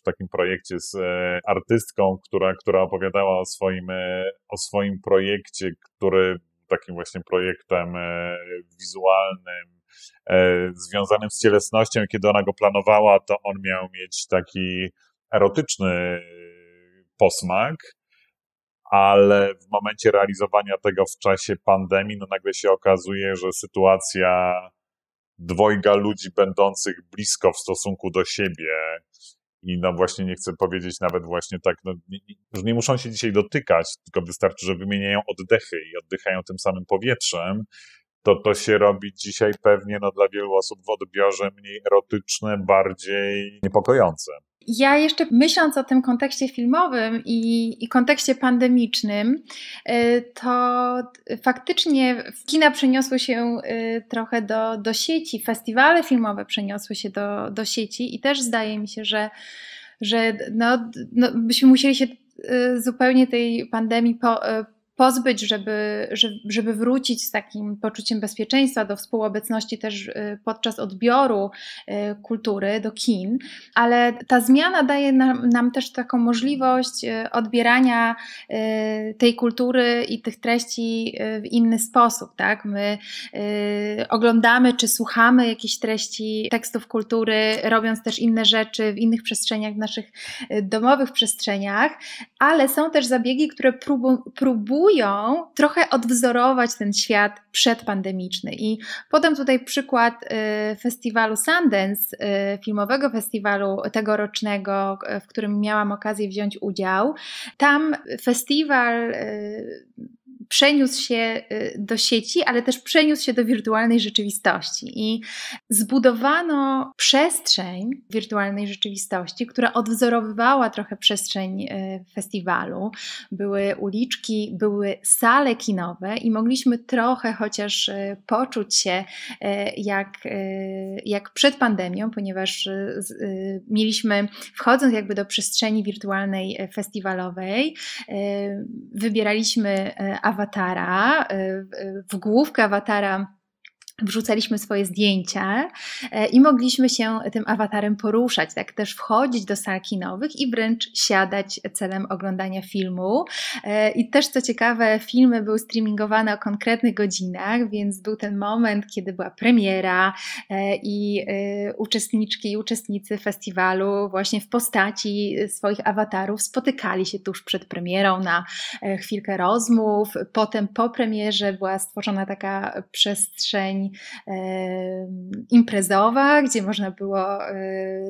w takim projekcie z e, artystką, która, która opowiadała o swoim, e, o swoim projekcie, który takim właśnie projektem wizualnym, związanym z cielesnością. Kiedy ona go planowała, to on miał mieć taki erotyczny posmak, ale w momencie realizowania tego w czasie pandemii, no nagle się okazuje, że sytuacja dwojga ludzi będących blisko w stosunku do siebie i no właśnie nie chcę powiedzieć nawet właśnie tak, no, że nie muszą się dzisiaj dotykać, tylko wystarczy, że wymieniają oddechy i oddychają tym samym powietrzem, to to się robi dzisiaj pewnie no, dla wielu osób w odbiorze mniej erotyczne, bardziej niepokojące. Ja jeszcze myśląc o tym kontekście filmowym i, i kontekście pandemicznym, y, to faktycznie kina przeniosły się y, trochę do, do sieci, festiwale filmowe przeniosły się do, do sieci i też zdaje mi się, że, że no, no byśmy musieli się y, zupełnie tej pandemii po, pozbyć, żeby, żeby wrócić z takim poczuciem bezpieczeństwa do współobecności też y, podczas odbioru y, kultury do kin, ale ta zmiana daje nam, nam też taką możliwość y, odbierania tej kultury i tych treści w inny sposób, tak? My oglądamy czy słuchamy jakichś treści tekstów kultury, robiąc też inne rzeczy w innych przestrzeniach, w naszych domowych przestrzeniach, ale są też zabiegi, które próbują próbują trochę odwzorować ten świat przedpandemiczny. I podam tutaj przykład y, festiwalu Sundance, y, filmowego festiwalu tegorocznego, y, w którym miałam okazję wziąć udział. Tam festiwal przeniósł się y, do sieci, ale też przeniósł się do wirtualnej rzeczywistości. I zbudowano przestrzeń wirtualnej rzeczywistości, która odwzorowywała trochę przestrzeń y, festiwalu. Były uliczki, były sale kinowe i mogliśmy trochę chociaż y, poczuć się jak, jak przed pandemią, ponieważ mieliśmy, wchodząc jakby do przestrzeni wirtualnej festiwalowej, wybieraliśmy awatary, awatara, y, y, w główkę awatara wrzucaliśmy swoje zdjęcia e, i mogliśmy się tym awatarem poruszać, tak też wchodzić do sal kinowych i wręcz siadać celem oglądania filmu. E, I też co ciekawe, filmy były streamingowane o konkretnych godzinach, więc był ten moment, kiedy była premiera e, i uczestniczki i uczestnicy festiwalu właśnie w postaci swoich awatarów spotykali się tuż przed premierą na chwilkę rozmów. Potem po premierze była stworzona taka przestrzeń imprezowa, gdzie można było e,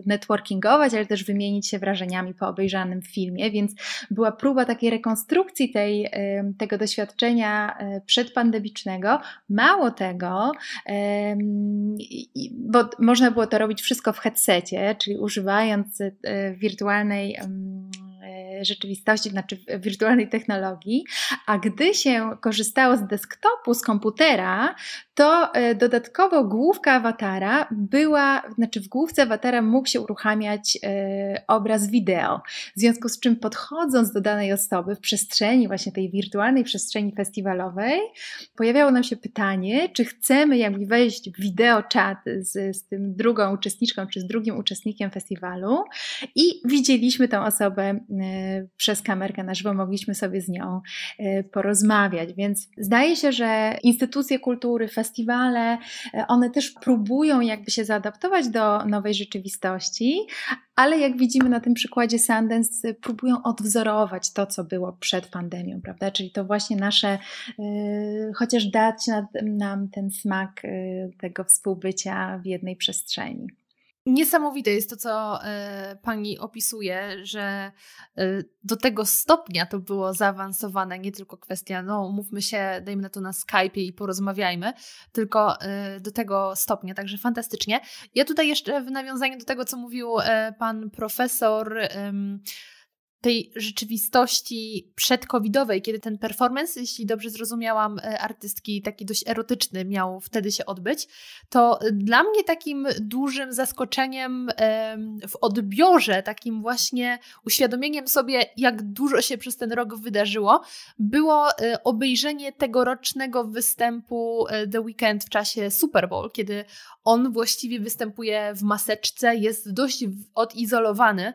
networkingować, ale też wymienić się wrażeniami po obejrzanym filmie, więc była próba takiej rekonstrukcji tej, tego doświadczenia e, przedpandemicznego. Mało tego, bo można było to robić wszystko w headsetie, czyli używając e, wirtualnej rzeczywistości, znaczy wirtualnej technologii, a gdy się korzystało z desktopu, z komputera, to e, dodatkowo główka awatara była, znaczy w główce awatara mógł się uruchamiać e, obraz wideo. W związku z czym podchodząc do danej osoby w przestrzeni, właśnie tej wirtualnej przestrzeni festiwalowej, pojawiało nam się pytanie, czy chcemy jakby wejść w wideo chat z, z tym drugą uczestniczką, czy z drugim uczestnikiem festiwalu i widzieliśmy tę osobę e, przez kamerkę na żywo mogliśmy sobie z nią e, porozmawiać. Więc zdaje się, że instytucje kultury, festiwale, e, one też próbują jakby się zaadaptować do nowej rzeczywistości, ale jak widzimy na tym przykładzie Sundance, e, próbują odwzorować to, co było przed pandemią, prawda? Czyli to właśnie nasze, chociaż dać nam ten smak tego współbycia w jednej przestrzeni. Niesamowite jest to, co e, pani opisuje, że e, do tego stopnia to było zaawansowane, nie tylko kwestia, no mówmy się, dajmy na to na Skype'ie i porozmawiajmy, tylko e, do tego stopnia, także fantastycznie. Ja tutaj jeszcze w nawiązaniu do tego, co mówił pan profesor tej rzeczywistości przedcovidowej, kiedy ten performance, jeśli dobrze zrozumiałam, e, artystki taki dość erotyczny miał wtedy się odbyć, to dla mnie takim dużym zaskoczeniem w odbiorze, takim właśnie uświadomieniem sobie, jak dużo się przez ten rok wydarzyło, było e, obejrzenie tegorocznego występu e, The Weeknd w czasie Super Bowl, kiedy on właściwie występuje w maseczce, jest dość odizolowany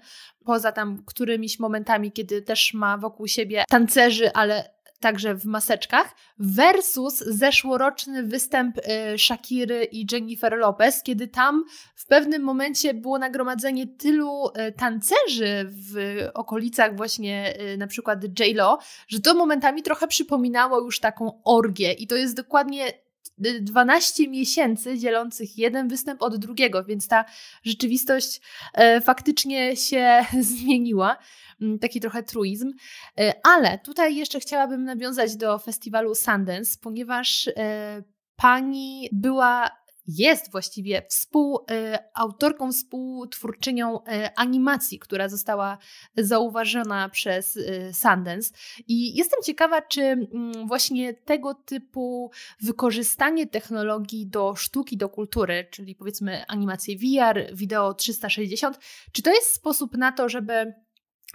poza tam którymiś momentami, kiedy też ma wokół siebie tancerzy, ale także w maseczkach, versus zeszłoroczny występ y, Shakiry i Jennifer Lopez, kiedy tam w pewnym momencie było nagromadzenie tylu y, tancerzy w okolicach właśnie y, na przykład J-Lo, że to momentami trochę przypominało już taką orgię i to jest dokładnie 12 y, miesięcy dzielących jeden występ od drugiego, więc ta rzeczywistość e, faktycznie się zmieniła. Mm, taki trochę truizm. E, ale tutaj jeszcze chciałabym nawiązać do festiwalu Sundance, ponieważ e, pani była jest właściwie współautorką, e, współtwórczynią e, animacji, która została zauważona przez e, Sundance. I jestem ciekawa, czy mm, właśnie tego typu wykorzystanie technologii do sztuki, do kultury, czyli powiedzmy animacje VR, wideo 360, czy to jest sposób na to, żeby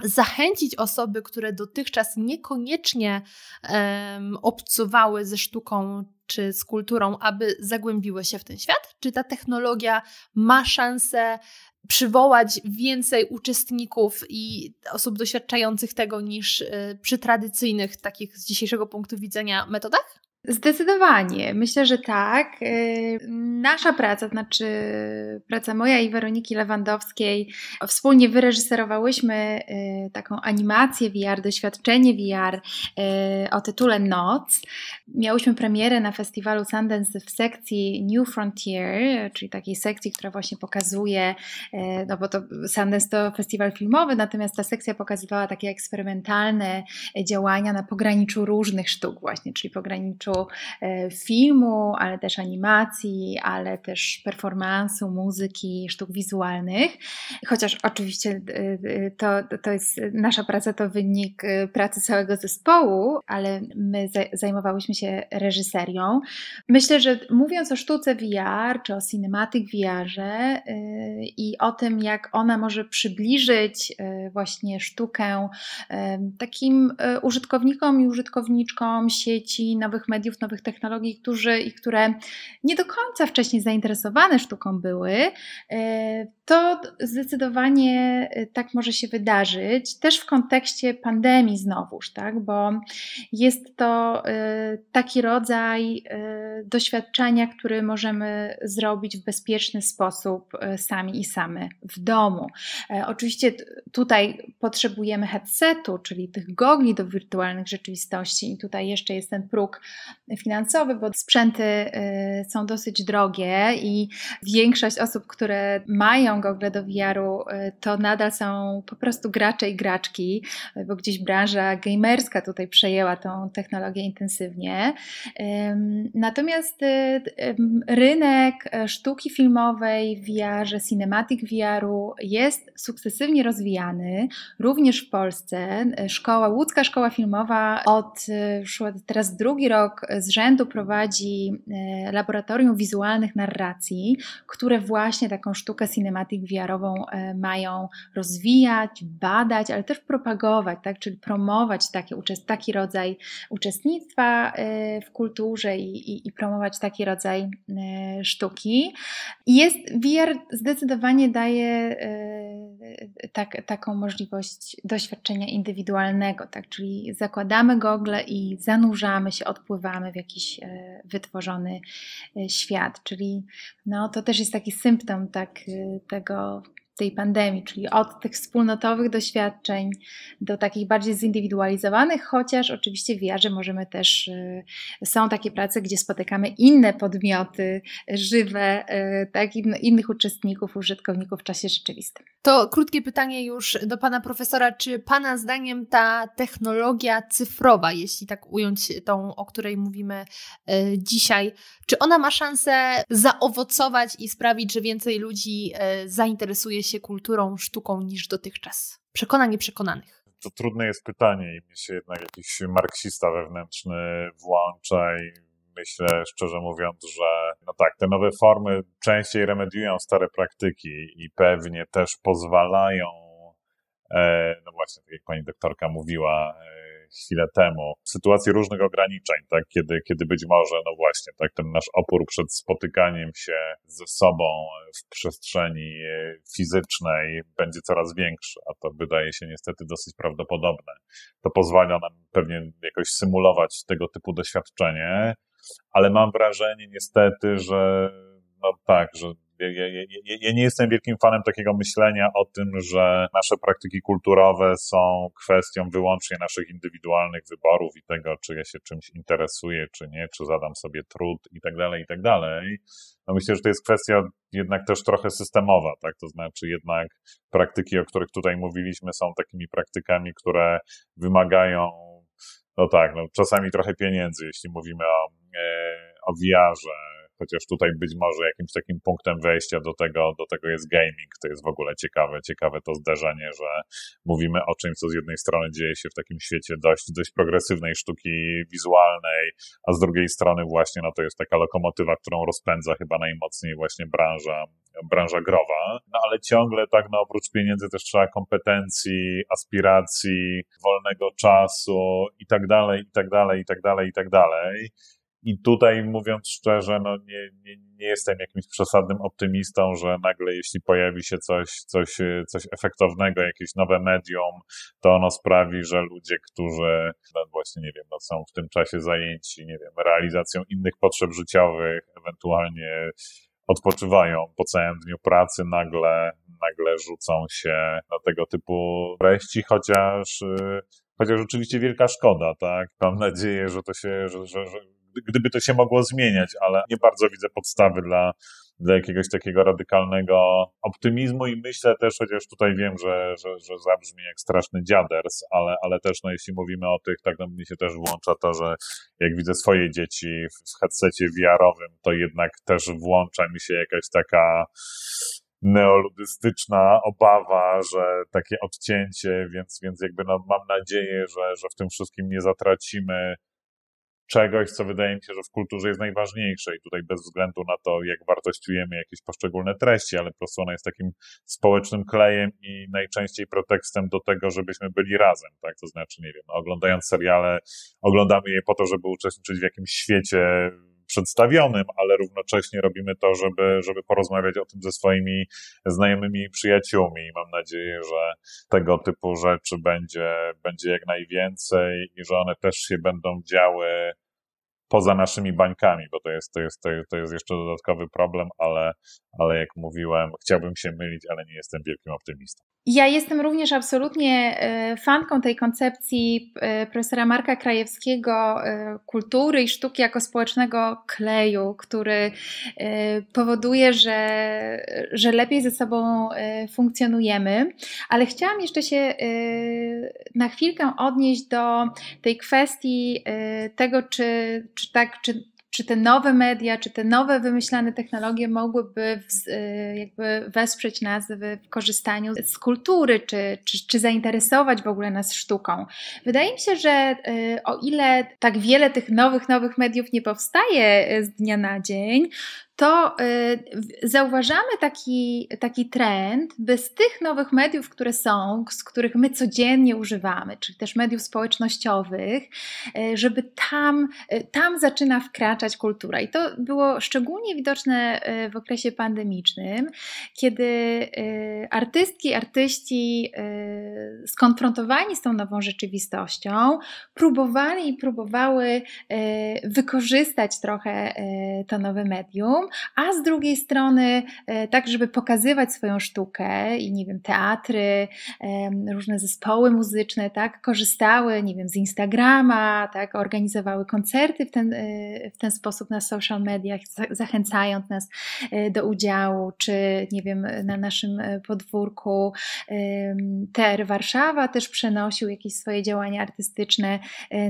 zachęcić osoby, które dotychczas niekoniecznie um, obcowały ze sztuką czy z kulturą, aby zagłębiły się w ten świat? Czy ta technologia ma szansę przywołać więcej uczestników i osób doświadczających tego niż y, przy tradycyjnych, takich z dzisiejszego punktu widzenia, metodach? Zdecydowanie, myślę, że tak. Y, nasza praca, znaczy praca moja i Weroniki Lewandowskiej, wspólnie wyreżyserowałyśmy y, taką animację VR, doświadczenie VR o tytule Noc, Miałyśmy premierę na festiwalu Sundance w sekcji New Frontier, czyli takiej sekcji, która właśnie pokazuje, e, no bo to Sundance to festiwal filmowy, natomiast ta sekcja pokazywała takie eksperymentalne działania na pograniczu różnych sztuk właśnie, czyli pograniczu e, filmu, ale też animacji, ale też performansu, muzyki, sztuk wizualnych. Chociaż oczywiście e, to, to jest nasza praca, to wynik pracy całego zespołu, ale my zajmowałyśmy się się reżyserią. Myślę, że mówiąc o sztuce VR czy o cinematic VR yy, i o tym, jak ona może przybliżyć yy, właśnie sztukę yy, takim y, użytkownikom i użytkowniczkom sieci, nowych mediów, nowych technologii, którzy i które nie do końca wcześniej zainteresowane sztuką były, y, to zdecydowanie y, tak może się wydarzyć, też w kontekście pandemii znowuż, tak? bo jest to taki rodzaj y, doświadczenia, który możemy zrobić w bezpieczny sposób y, sami i same w domu. E, oczywiście tutaj potrzebujemy headsetu, czyli tych gogli do wirtualnych rzeczywistości i tutaj jeszcze jest ten próg finansowy, bo sprzęty y, są dosyć drogie i większość osób, które mają gogle do VR-u, to nadal są po prostu gracze i graczki, bo gdzieś branża gamerska tutaj przejęła tą technologię intensywnie. Natomiast y, rynek e, sztuki filmowej w VR-ze, cinematic vr jest sukcesywnie rozwijany, również w Polsce. E, szkoła, Łódzka Szkoła Filmowa od już e, teraz drugi rok z rzędu prowadzi laboratorium wizualnych narracji, które właśnie taką sztukę cinematic wiarową mają rozwijać, badać, ale też propagować, tak? czyli promować takie, taki rodzaj uczestnictwa w kulturze i, i, i promować taki rodzaj e, sztuki. Jest, VR zdecydowanie daje e, tak, taką możliwość doświadczenia indywidualnego, tak? czyli zakładamy gogle i zanurzamy się, odpływamy w jakiś e, wytworzony świat, czyli no, to też jest taki symptom tak, tego tej pandemii, czyli od tych wspólnotowych doświadczeń do takich bardziej zindywidualizowanych, chociaż oczywiście w możemy też, y, są takie prace, gdzie spotykamy inne podmioty żywe, y, tak, innych uczestników, użytkowników w czasie rzeczywistym. To krótkie pytanie już do pana profesora. Czy pana zdaniem ta technologia cyfrowa, jeśli tak ująć tą, o której mówimy y, dzisiaj, czy ona ma szansę zaowocować i sprawić, że więcej ludzi zainteresuje się się kulturą, sztuką niż dotychczas? Przekonań przekonanych. To trudne jest pytanie i mnie się jednak jakiś marksista wewnętrzny włącza i myślę szczerze mówiąc, że no tak, te nowe formy częściej remediują stare praktyki i pewnie też pozwalają, e, no właśnie tak jak pani doktorka mówiła, e, chwilę temu, sytuacji różnych ograniczeń, tak, kiedy, kiedy być może, no właśnie, tak, ten nasz opór przed spotykaniem się ze sobą w przestrzeni fizycznej będzie coraz większy, a to wydaje się niestety dosyć prawdopodobne. To pozwala nam pewnie jakoś symulować tego typu doświadczenie, ale mam wrażenie niestety, że no tak, że ja, ja, ja, nie jestem wielkim fanem takiego myślenia o tym, że nasze praktyki kulturowe są kwestią wyłącznie naszych indywidualnych wyborów i tego, czy ja się czymś interesuję, czy nie, czy zadam sobie trud i tak dalej, i tak dalej. No myślę, że to jest kwestia jednak też trochę systemowa, tak? To znaczy jednak praktyki, o których tutaj mówiliśmy, są takimi praktykami, które wymagają, no tak, no czasami trochę pieniędzy, jeśli mówimy o, e, o chociaż tutaj być może jakimś takim punktem wejścia do tego, do tego jest gaming. To jest w ogóle ciekawe, ciekawe to zderzenie, że mówimy o czymś, co z jednej strony dzieje się w takim świecie dość, dość progresywnej sztuki wizualnej, a z drugiej strony właśnie no to jest taka lokomotywa, którą rozpędza chyba najmocniej właśnie branża, branża growa. No ale ciągle tak, no oprócz pieniędzy też trzeba kompetencji, aspiracji, wolnego czasu i tak dalej, i tak dalej, i tak dalej, i tak dalej. I tutaj mówiąc szczerze, no nie, nie, nie jestem jakimś przesadnym optymistą, że nagle jeśli pojawi się coś, coś, coś efektownego, jakieś nowe medium, to ono sprawi, że ludzie, którzy no właśnie, nie wiem, no są w tym czasie zajęci, nie wiem, realizacją innych potrzeb życiowych, ewentualnie odpoczywają po całym dniu pracy, nagle, nagle rzucą się na tego typu treści, chociaż, y, chociaż oczywiście wielka szkoda, tak? Mam nadzieję, że to się, że, że, że gdyby to się mogło zmieniać, ale nie bardzo widzę podstawy dla, dla jakiegoś takiego radykalnego optymizmu i myślę też, chociaż tutaj wiem, że, że, że zabrzmi jak straszny dziaders, ale, ale też no, jeśli mówimy o tych, tak no, mi się też włącza to, że jak widzę swoje dzieci w headsetie wiarowym, to jednak też włącza mi się jakaś taka neoludystyczna obawa, że takie odcięcie, więc, więc jakby no, mam nadzieję, że, że w tym wszystkim nie zatracimy czegoś, co wydaje mi się, że w kulturze jest najważniejsze i tutaj bez względu na to, jak wartościujemy jakieś poszczególne treści, ale po prostu ona jest takim społecznym klejem i najczęściej pretekstem do tego, żebyśmy byli razem, tak? To znaczy, nie wiem, oglądając seriale, oglądamy je po to, żeby uczestniczyć w jakimś świecie przedstawionym, ale równocześnie robimy to, żeby, żeby porozmawiać o tym ze swoimi znajomymi i przyjaciółmi. I mam nadzieję, że tego typu rzeczy będzie, będzie jak najwięcej i że one też się będą działy poza naszymi bańkami, bo to jest, to jest, to jest jeszcze dodatkowy problem, ale, ale jak mówiłem, chciałbym się mylić, ale nie jestem wielkim optymistą. Ja jestem również absolutnie e, fanką tej koncepcji e, profesora Marka Krajewskiego e, kultury i sztuki jako społecznego kleju, który powoduje, że, że lepiej ze sobą funkcjonujemy, ale chciałam jeszcze się na chwilkę odnieść do tej kwestii tego, czy, czy czy tak, czy, czy te nowe media, czy te nowe wymyślane technologie mogłyby w, y, jakby wesprzeć nas w korzystaniu z kultury, czy, czy, czy zainteresować w ogóle nas sztuką. Wydaje mi się, że y, o ile tak wiele tych nowych, nowych mediów nie powstaje y, z dnia na dzień, to y, zauważamy taki, taki trend, by z tych nowych mediów, które są, z których my codziennie używamy, czyli też mediów społecznościowych, y, żeby tam, y, tam zaczyna wkraczać kultura. I to było szczególnie widoczne w okresie pandemicznym, kiedy artystki, artyści skonfrontowani z tą nową rzeczywistością próbowali i próbowały wykorzystać trochę to nowe medium a z drugiej strony e, tak, żeby pokazywać swoją sztukę i nie wiem, teatry, różne zespoły muzyczne, tak, korzystały, nie wiem, z Instagrama, tak, organizowały koncerty w ten, e, w ten sposób na social mediach, zachęcając nas e, do udziału, czy nie wiem, na naszym podwórku TR Warszawa też przenosił jakieś swoje działania artystyczne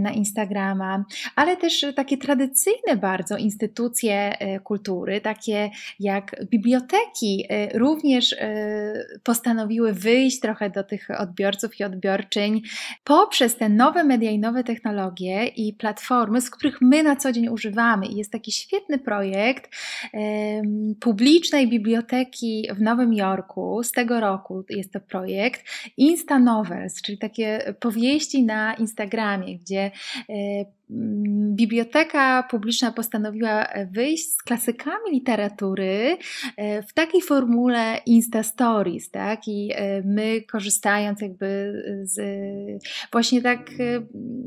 na Instagrama, ale też takie tradycyjne bardzo instytucje kultury, kultury, takie jak biblioteki, y, również y, postanowiły wyjść trochę do tych odbiorców i odbiorczyń poprzez te nowe media i nowe technologie i platformy, z których my na co dzień używamy. I jest taki świetny projekt publicznej biblioteki w Nowym Jorku z tego roku jest to projekt Insta Novels, czyli takie powieści na Instagramie, gdzie e, Mm, biblioteka Publiczna postanowiła e, wyjść z klasykami literatury e, w takiej formule Insta Stories, tak? I e, my korzystając jakby z właśnie tak,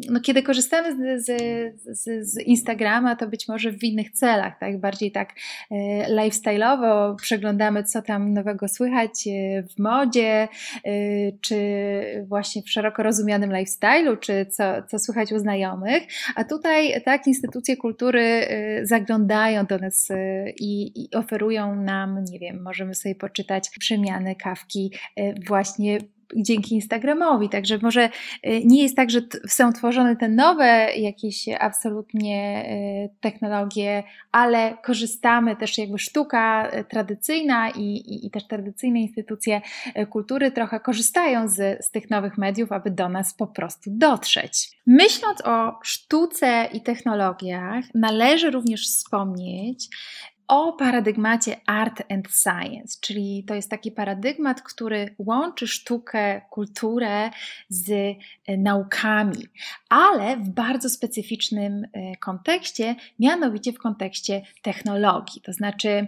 no kiedy korzystamy z, z, z Instagrama, to być może w innych celach, tak? Bardziej tak lifestyle'owo przeglądamy, co tam nowego słychać w modzie, czy właśnie w szeroko rozumianym lifestyle'u, czy co, co słychać u znajomych, a tutaj tak instytucje kultury y, zaglądają do nas y, i, i oferują nam, nie wiem, możemy sobie poczytać przemiany kawki y, właśnie dzięki Instagramowi. Także może y, nie jest tak, że są tworzone te nowe jakieś absolutnie y, technologie, ale korzystamy też jakby sztuka y, tradycyjna i, i, i też tradycyjne instytucje kultury trochę korzystają z, z tych nowych mediów, aby do nas po prostu dotrzeć. Myśląc o sztuce i technologiach, należy również wspomnieć, o paradygmacie art and science, czyli to jest taki paradygmat, który łączy sztukę, kulturę z e, naukami, ale w bardzo specyficznym e, kontekście, mianowicie w kontekście technologii. To znaczy, e,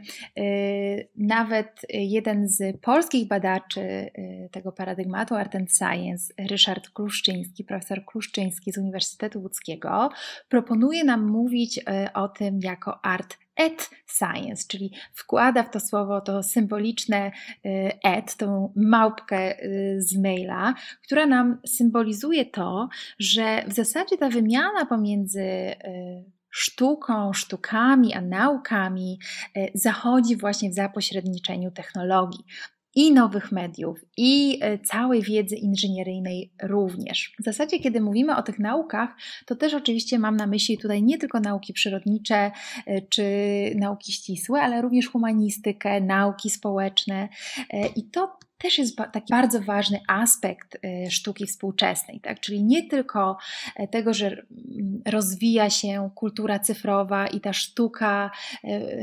nawet jeden z polskich badaczy tego paradygmatu art and science, Ryszard Kluszczyński, profesor Kluszczyński z Uniwersytetu Łódzkiego, proponuje nam mówić o tym jako art at science, czyli wkłada w to słowo to symboliczne at, y, tą małpkę y, z maila, która nam symbolizuje to, że w zasadzie ta wymiana pomiędzy y, sztuką, sztukami, a naukami zachodzi właśnie w zapośredniczeniu technologii i nowych mediów, i e, całej wiedzy inżynieryjnej również. W zasadzie, kiedy mówimy o tych naukach, to też oczywiście mam na myśli tutaj nie tylko nauki przyrodnicze e, czy nauki ścisłe, ale również humanistykę, nauki społeczne. E, I to też jest taki bardzo ważny aspekt y, sztuki współczesnej, tak? czyli nie tylko e, tego, że mm, rozwija się kultura cyfrowa i ta sztuka e, e,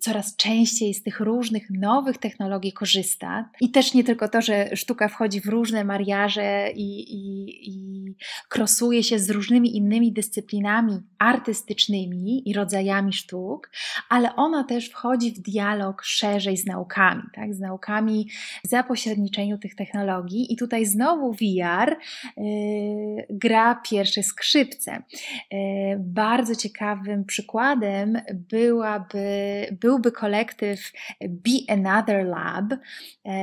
coraz częściej z tych różnych nowych technologii korzysta i też nie tylko to, że sztuka wchodzi w różne mariaże i, i, i krosuje się z różnymi innymi dyscyplinami artystycznymi i rodzajami sztuk, ale ona też wchodzi w dialog szerzej z naukami, tak? z naukami zapośrednimi upośredniczeniu tych technologii i tutaj znowu VR y, gra pierwsze skrzypce. Y, bardzo ciekawym przykładem byłaby, byłby kolektyw Be Another Lab. Y,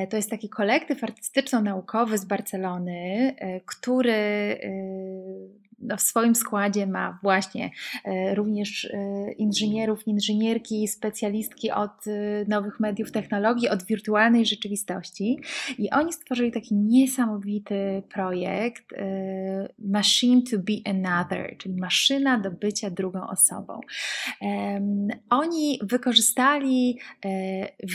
to jest taki kolektyw artystyczno-naukowy z Barcelony, który no, w swoim składzie ma właśnie e, również e, inżynierów, inżynierki, specjalistki od e, nowych mediów technologii, od wirtualnej rzeczywistości. I oni stworzyli taki niesamowity projekt Machine to be Another, czyli maszyna do bycia drugą osobą. Oni wykorzystali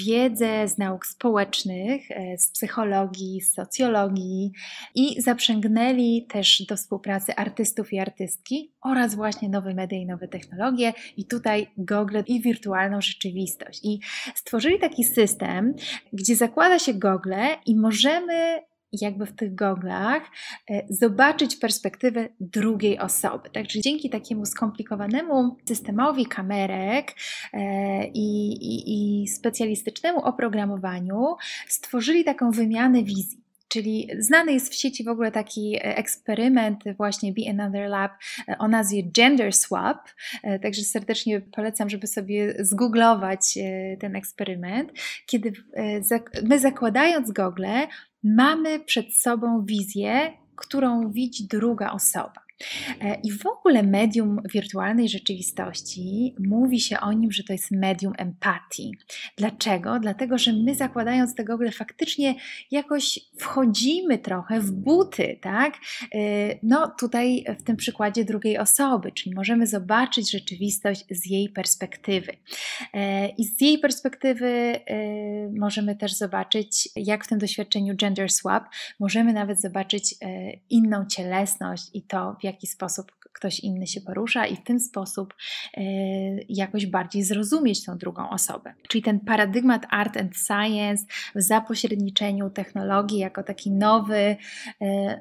wiedzę z nauk społecznych, z psychologii, z socjologii i zaprzęgnęli też do współpracy artystów artystów i artystki oraz właśnie nowe media i nowe technologie i tutaj gogle i wirtualną rzeczywistość. I stworzyli taki system, gdzie zakłada się gogle i możemy jakby w tych goglach e, zobaczyć perspektywę drugiej osoby. Także dzięki takiemu skomplikowanemu systemowi kamerek e, i, i, i specjalistycznemu oprogramowaniu stworzyli taką wymianę wizji. Czyli znany jest w sieci w ogóle taki e, eksperyment właśnie Be Another Lab e, o nazwie Gender Swap, e, także serdecznie polecam, żeby sobie zgooglować ten eksperyment, kiedy my zakładając gogle mamy przed sobą wizję, którą widzi druga osoba. E, I w ogóle medium wirtualnej rzeczywistości mówi się o nim, że to jest medium empatii. Dlaczego? Dlatego, że my zakładając te gogle faktycznie jakoś wchodzimy trochę w buty, tak? E, no tutaj w tym przykładzie drugiej osoby, czyli możemy zobaczyć rzeczywistość z jej perspektywy. E, I z jej perspektywy możemy też zobaczyć, jak w tym doświadczeniu gender swap możemy nawet zobaczyć inną cielesność i to, w jaki sposób ktoś inny się porusza i w ten sposób e, jakoś bardziej zrozumieć tą drugą osobę. Czyli ten paradygmat art and science w zapośredniczeniu technologii jako taki nowy e,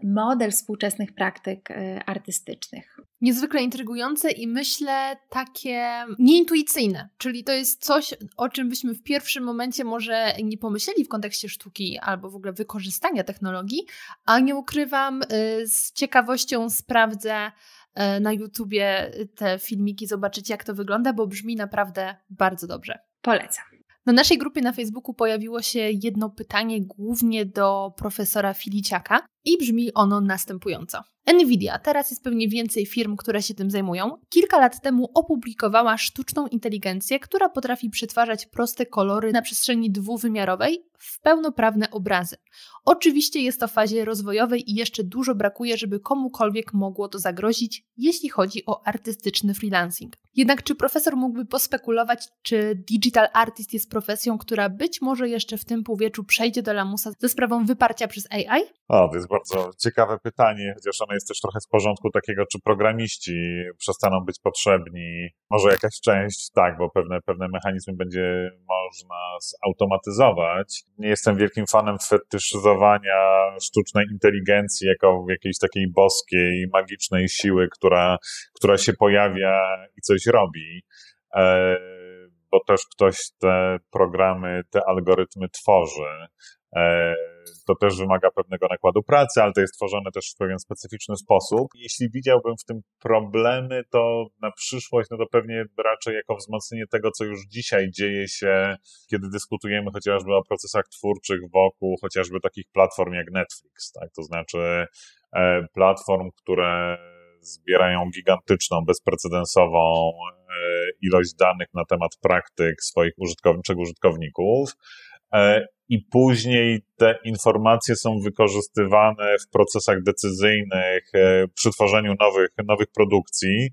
model współczesnych praktyk e, artystycznych. Niezwykle intrygujące i myślę takie nieintuicyjne, czyli to jest coś, o czym byśmy w pierwszym momencie może nie pomyśleli w kontekście sztuki albo w ogóle wykorzystania technologii, a nie ukrywam, y, z ciekawością sprawdzę, E, na YouTubie te filmiki, zobaczyć jak to wygląda, bo brzmi naprawdę bardzo dobrze. Polecam. Na naszej grupie na Facebooku pojawiło się jedno pytanie głównie do profesora Filiciaka, i brzmi ono następująco. Nvidia, teraz jest pewnie więcej firm, które się tym zajmują, kilka lat temu opublikowała sztuczną inteligencję, która potrafi przetwarzać proste kolory na przestrzeni dwuwymiarowej w pełnoprawne obrazy. Oczywiście jest to w fazie rozwojowej i jeszcze dużo brakuje, żeby komukolwiek mogło to zagrozić, jeśli chodzi o artystyczny freelancing. Jednak czy profesor mógłby pospekulować, czy digital artist jest profesją, która być może jeszcze w tym półwieczu przejdzie do lamusa ze sprawą wyparcia przez AI? to jest bardzo ciekawe pytanie, chociaż ono jest też trochę z porządku takiego, czy programiści przestaną być potrzebni. Może jakaś część, tak, bo pewne, pewne mechanizmy będzie można zautomatyzować. Nie jestem wielkim fanem fetyszyzowania sztucznej inteligencji jako jakiejś takiej boskiej, magicznej siły, która, która się pojawia i coś robi. E, bo też ktoś te programy, te algorytmy tworzy. E, to też wymaga pewnego nakładu pracy, ale to jest tworzone też w pewien specyficzny sposób. Jeśli widziałbym w tym problemy, to na przyszłość, no to pewnie raczej jako wzmocnienie tego, co już dzisiaj dzieje się, kiedy dyskutujemy chociażby o procesach twórczych wokół chociażby takich platform jak Netflix, tak? To znaczy e, platform, które zbierają gigantyczną, bezprecedensową e, ilość danych na temat praktyk swoich użytkowniczych użytkowników e, i później te informacje są wykorzystywane w procesach decyzyjnych, e, przy tworzeniu nowych, nowych produkcji.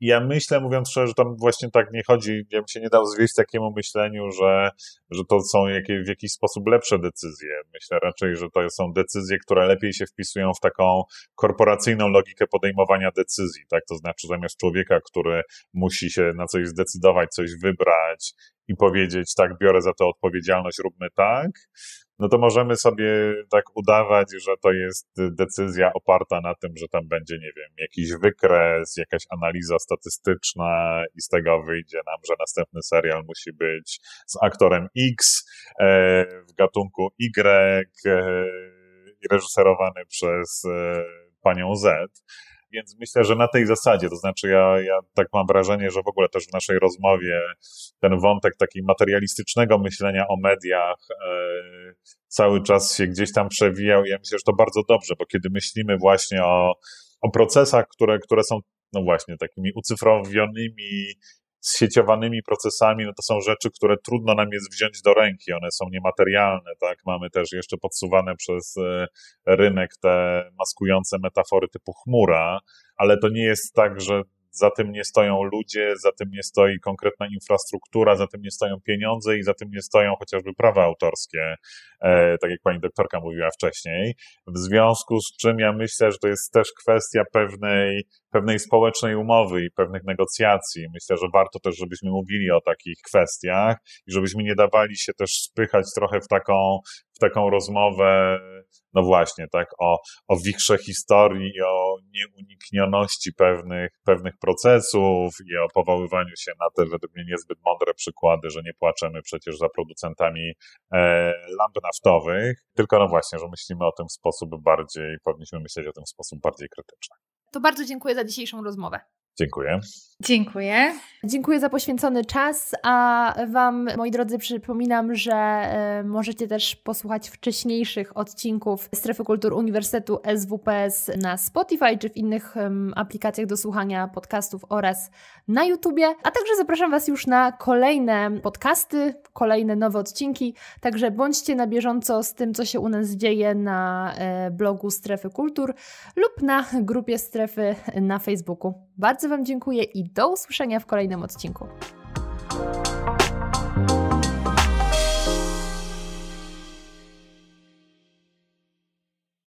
Ja myślę, mówiąc szczerze, że tam właśnie tak nie chodzi. Ja bym się nie dał zwieść takiemu myśleniu, że, że to są jakieś, w jakiś sposób lepsze decyzje. Myślę raczej, że to są decyzje, które lepiej się wpisują w taką korporacyjną logikę podejmowania decyzji. Tak? To znaczy, zamiast człowieka, który musi się na coś zdecydować, coś wybrać, i powiedzieć, tak, biorę za to odpowiedzialność, róbmy tak, no to możemy sobie tak udawać, że to jest decyzja oparta na tym, że tam będzie, nie wiem, jakiś wykres, jakaś analiza statystyczna i z tego wyjdzie nam, że następny serial musi być z aktorem X e, w gatunku Y e, reżyserowany przez e, panią Z. Więc myślę, że na tej zasadzie, to znaczy ja, ja tak mam wrażenie, że w ogóle też w naszej rozmowie ten wątek takiego materialistycznego myślenia o mediach e, cały czas się gdzieś tam przewijał. Ja myślę, że to bardzo dobrze, bo kiedy myślimy właśnie o, o procesach, które, które są no właśnie takimi ucyfrowionymi sieciowanymi procesami, no to są rzeczy, które trudno nam jest wziąć do ręki, one są niematerialne, tak? Mamy też jeszcze podsuwane przez e, rynek te maskujące metafory typu chmura, ale to nie jest tak, że za tym nie stoją ludzie, za tym nie stoi konkretna infrastruktura, za tym nie stoją pieniądze i za tym nie stoją chociażby prawa autorskie, e, tak jak pani doktorka mówiła wcześniej. W związku z czym ja myślę, że to jest też kwestia pewnej, pewnej społecznej umowy i pewnych negocjacji. Myślę, że warto też, żebyśmy mówili o takich kwestiach i żebyśmy nie dawali się też spychać trochę w taką w taką rozmowę, no właśnie, tak, o, o wichrze historii i o nieuniknioności pewnych, pewnych procesów i o powoływaniu się na te według mnie niezbyt mądre przykłady, że nie płaczemy przecież za producentami e, lamp naftowych, tylko no właśnie, że myślimy o tym w sposób bardziej, powinniśmy myśleć o tym w sposób bardziej krytyczny. To bardzo dziękuję za dzisiejszą rozmowę. Dziękuję. Dziękuję. Dziękuję za poświęcony czas, a Wam, moi drodzy, przypominam, że e, możecie też posłuchać wcześniejszych odcinków Strefy Kultur Uniwersytetu SWPS na Spotify czy w innych aplikacjach do słuchania podcastów oraz na YouTubie. A także zapraszam Was już na kolejne podcasty, kolejne nowe odcinki. Także bądźcie na bieżąco z tym, co się u nas dzieje na e, blogu Strefy Kultur lub na grupie Strefy na Facebooku. Bardzo Wam dziękuję i do usłyszenia w kolejnym odcinku.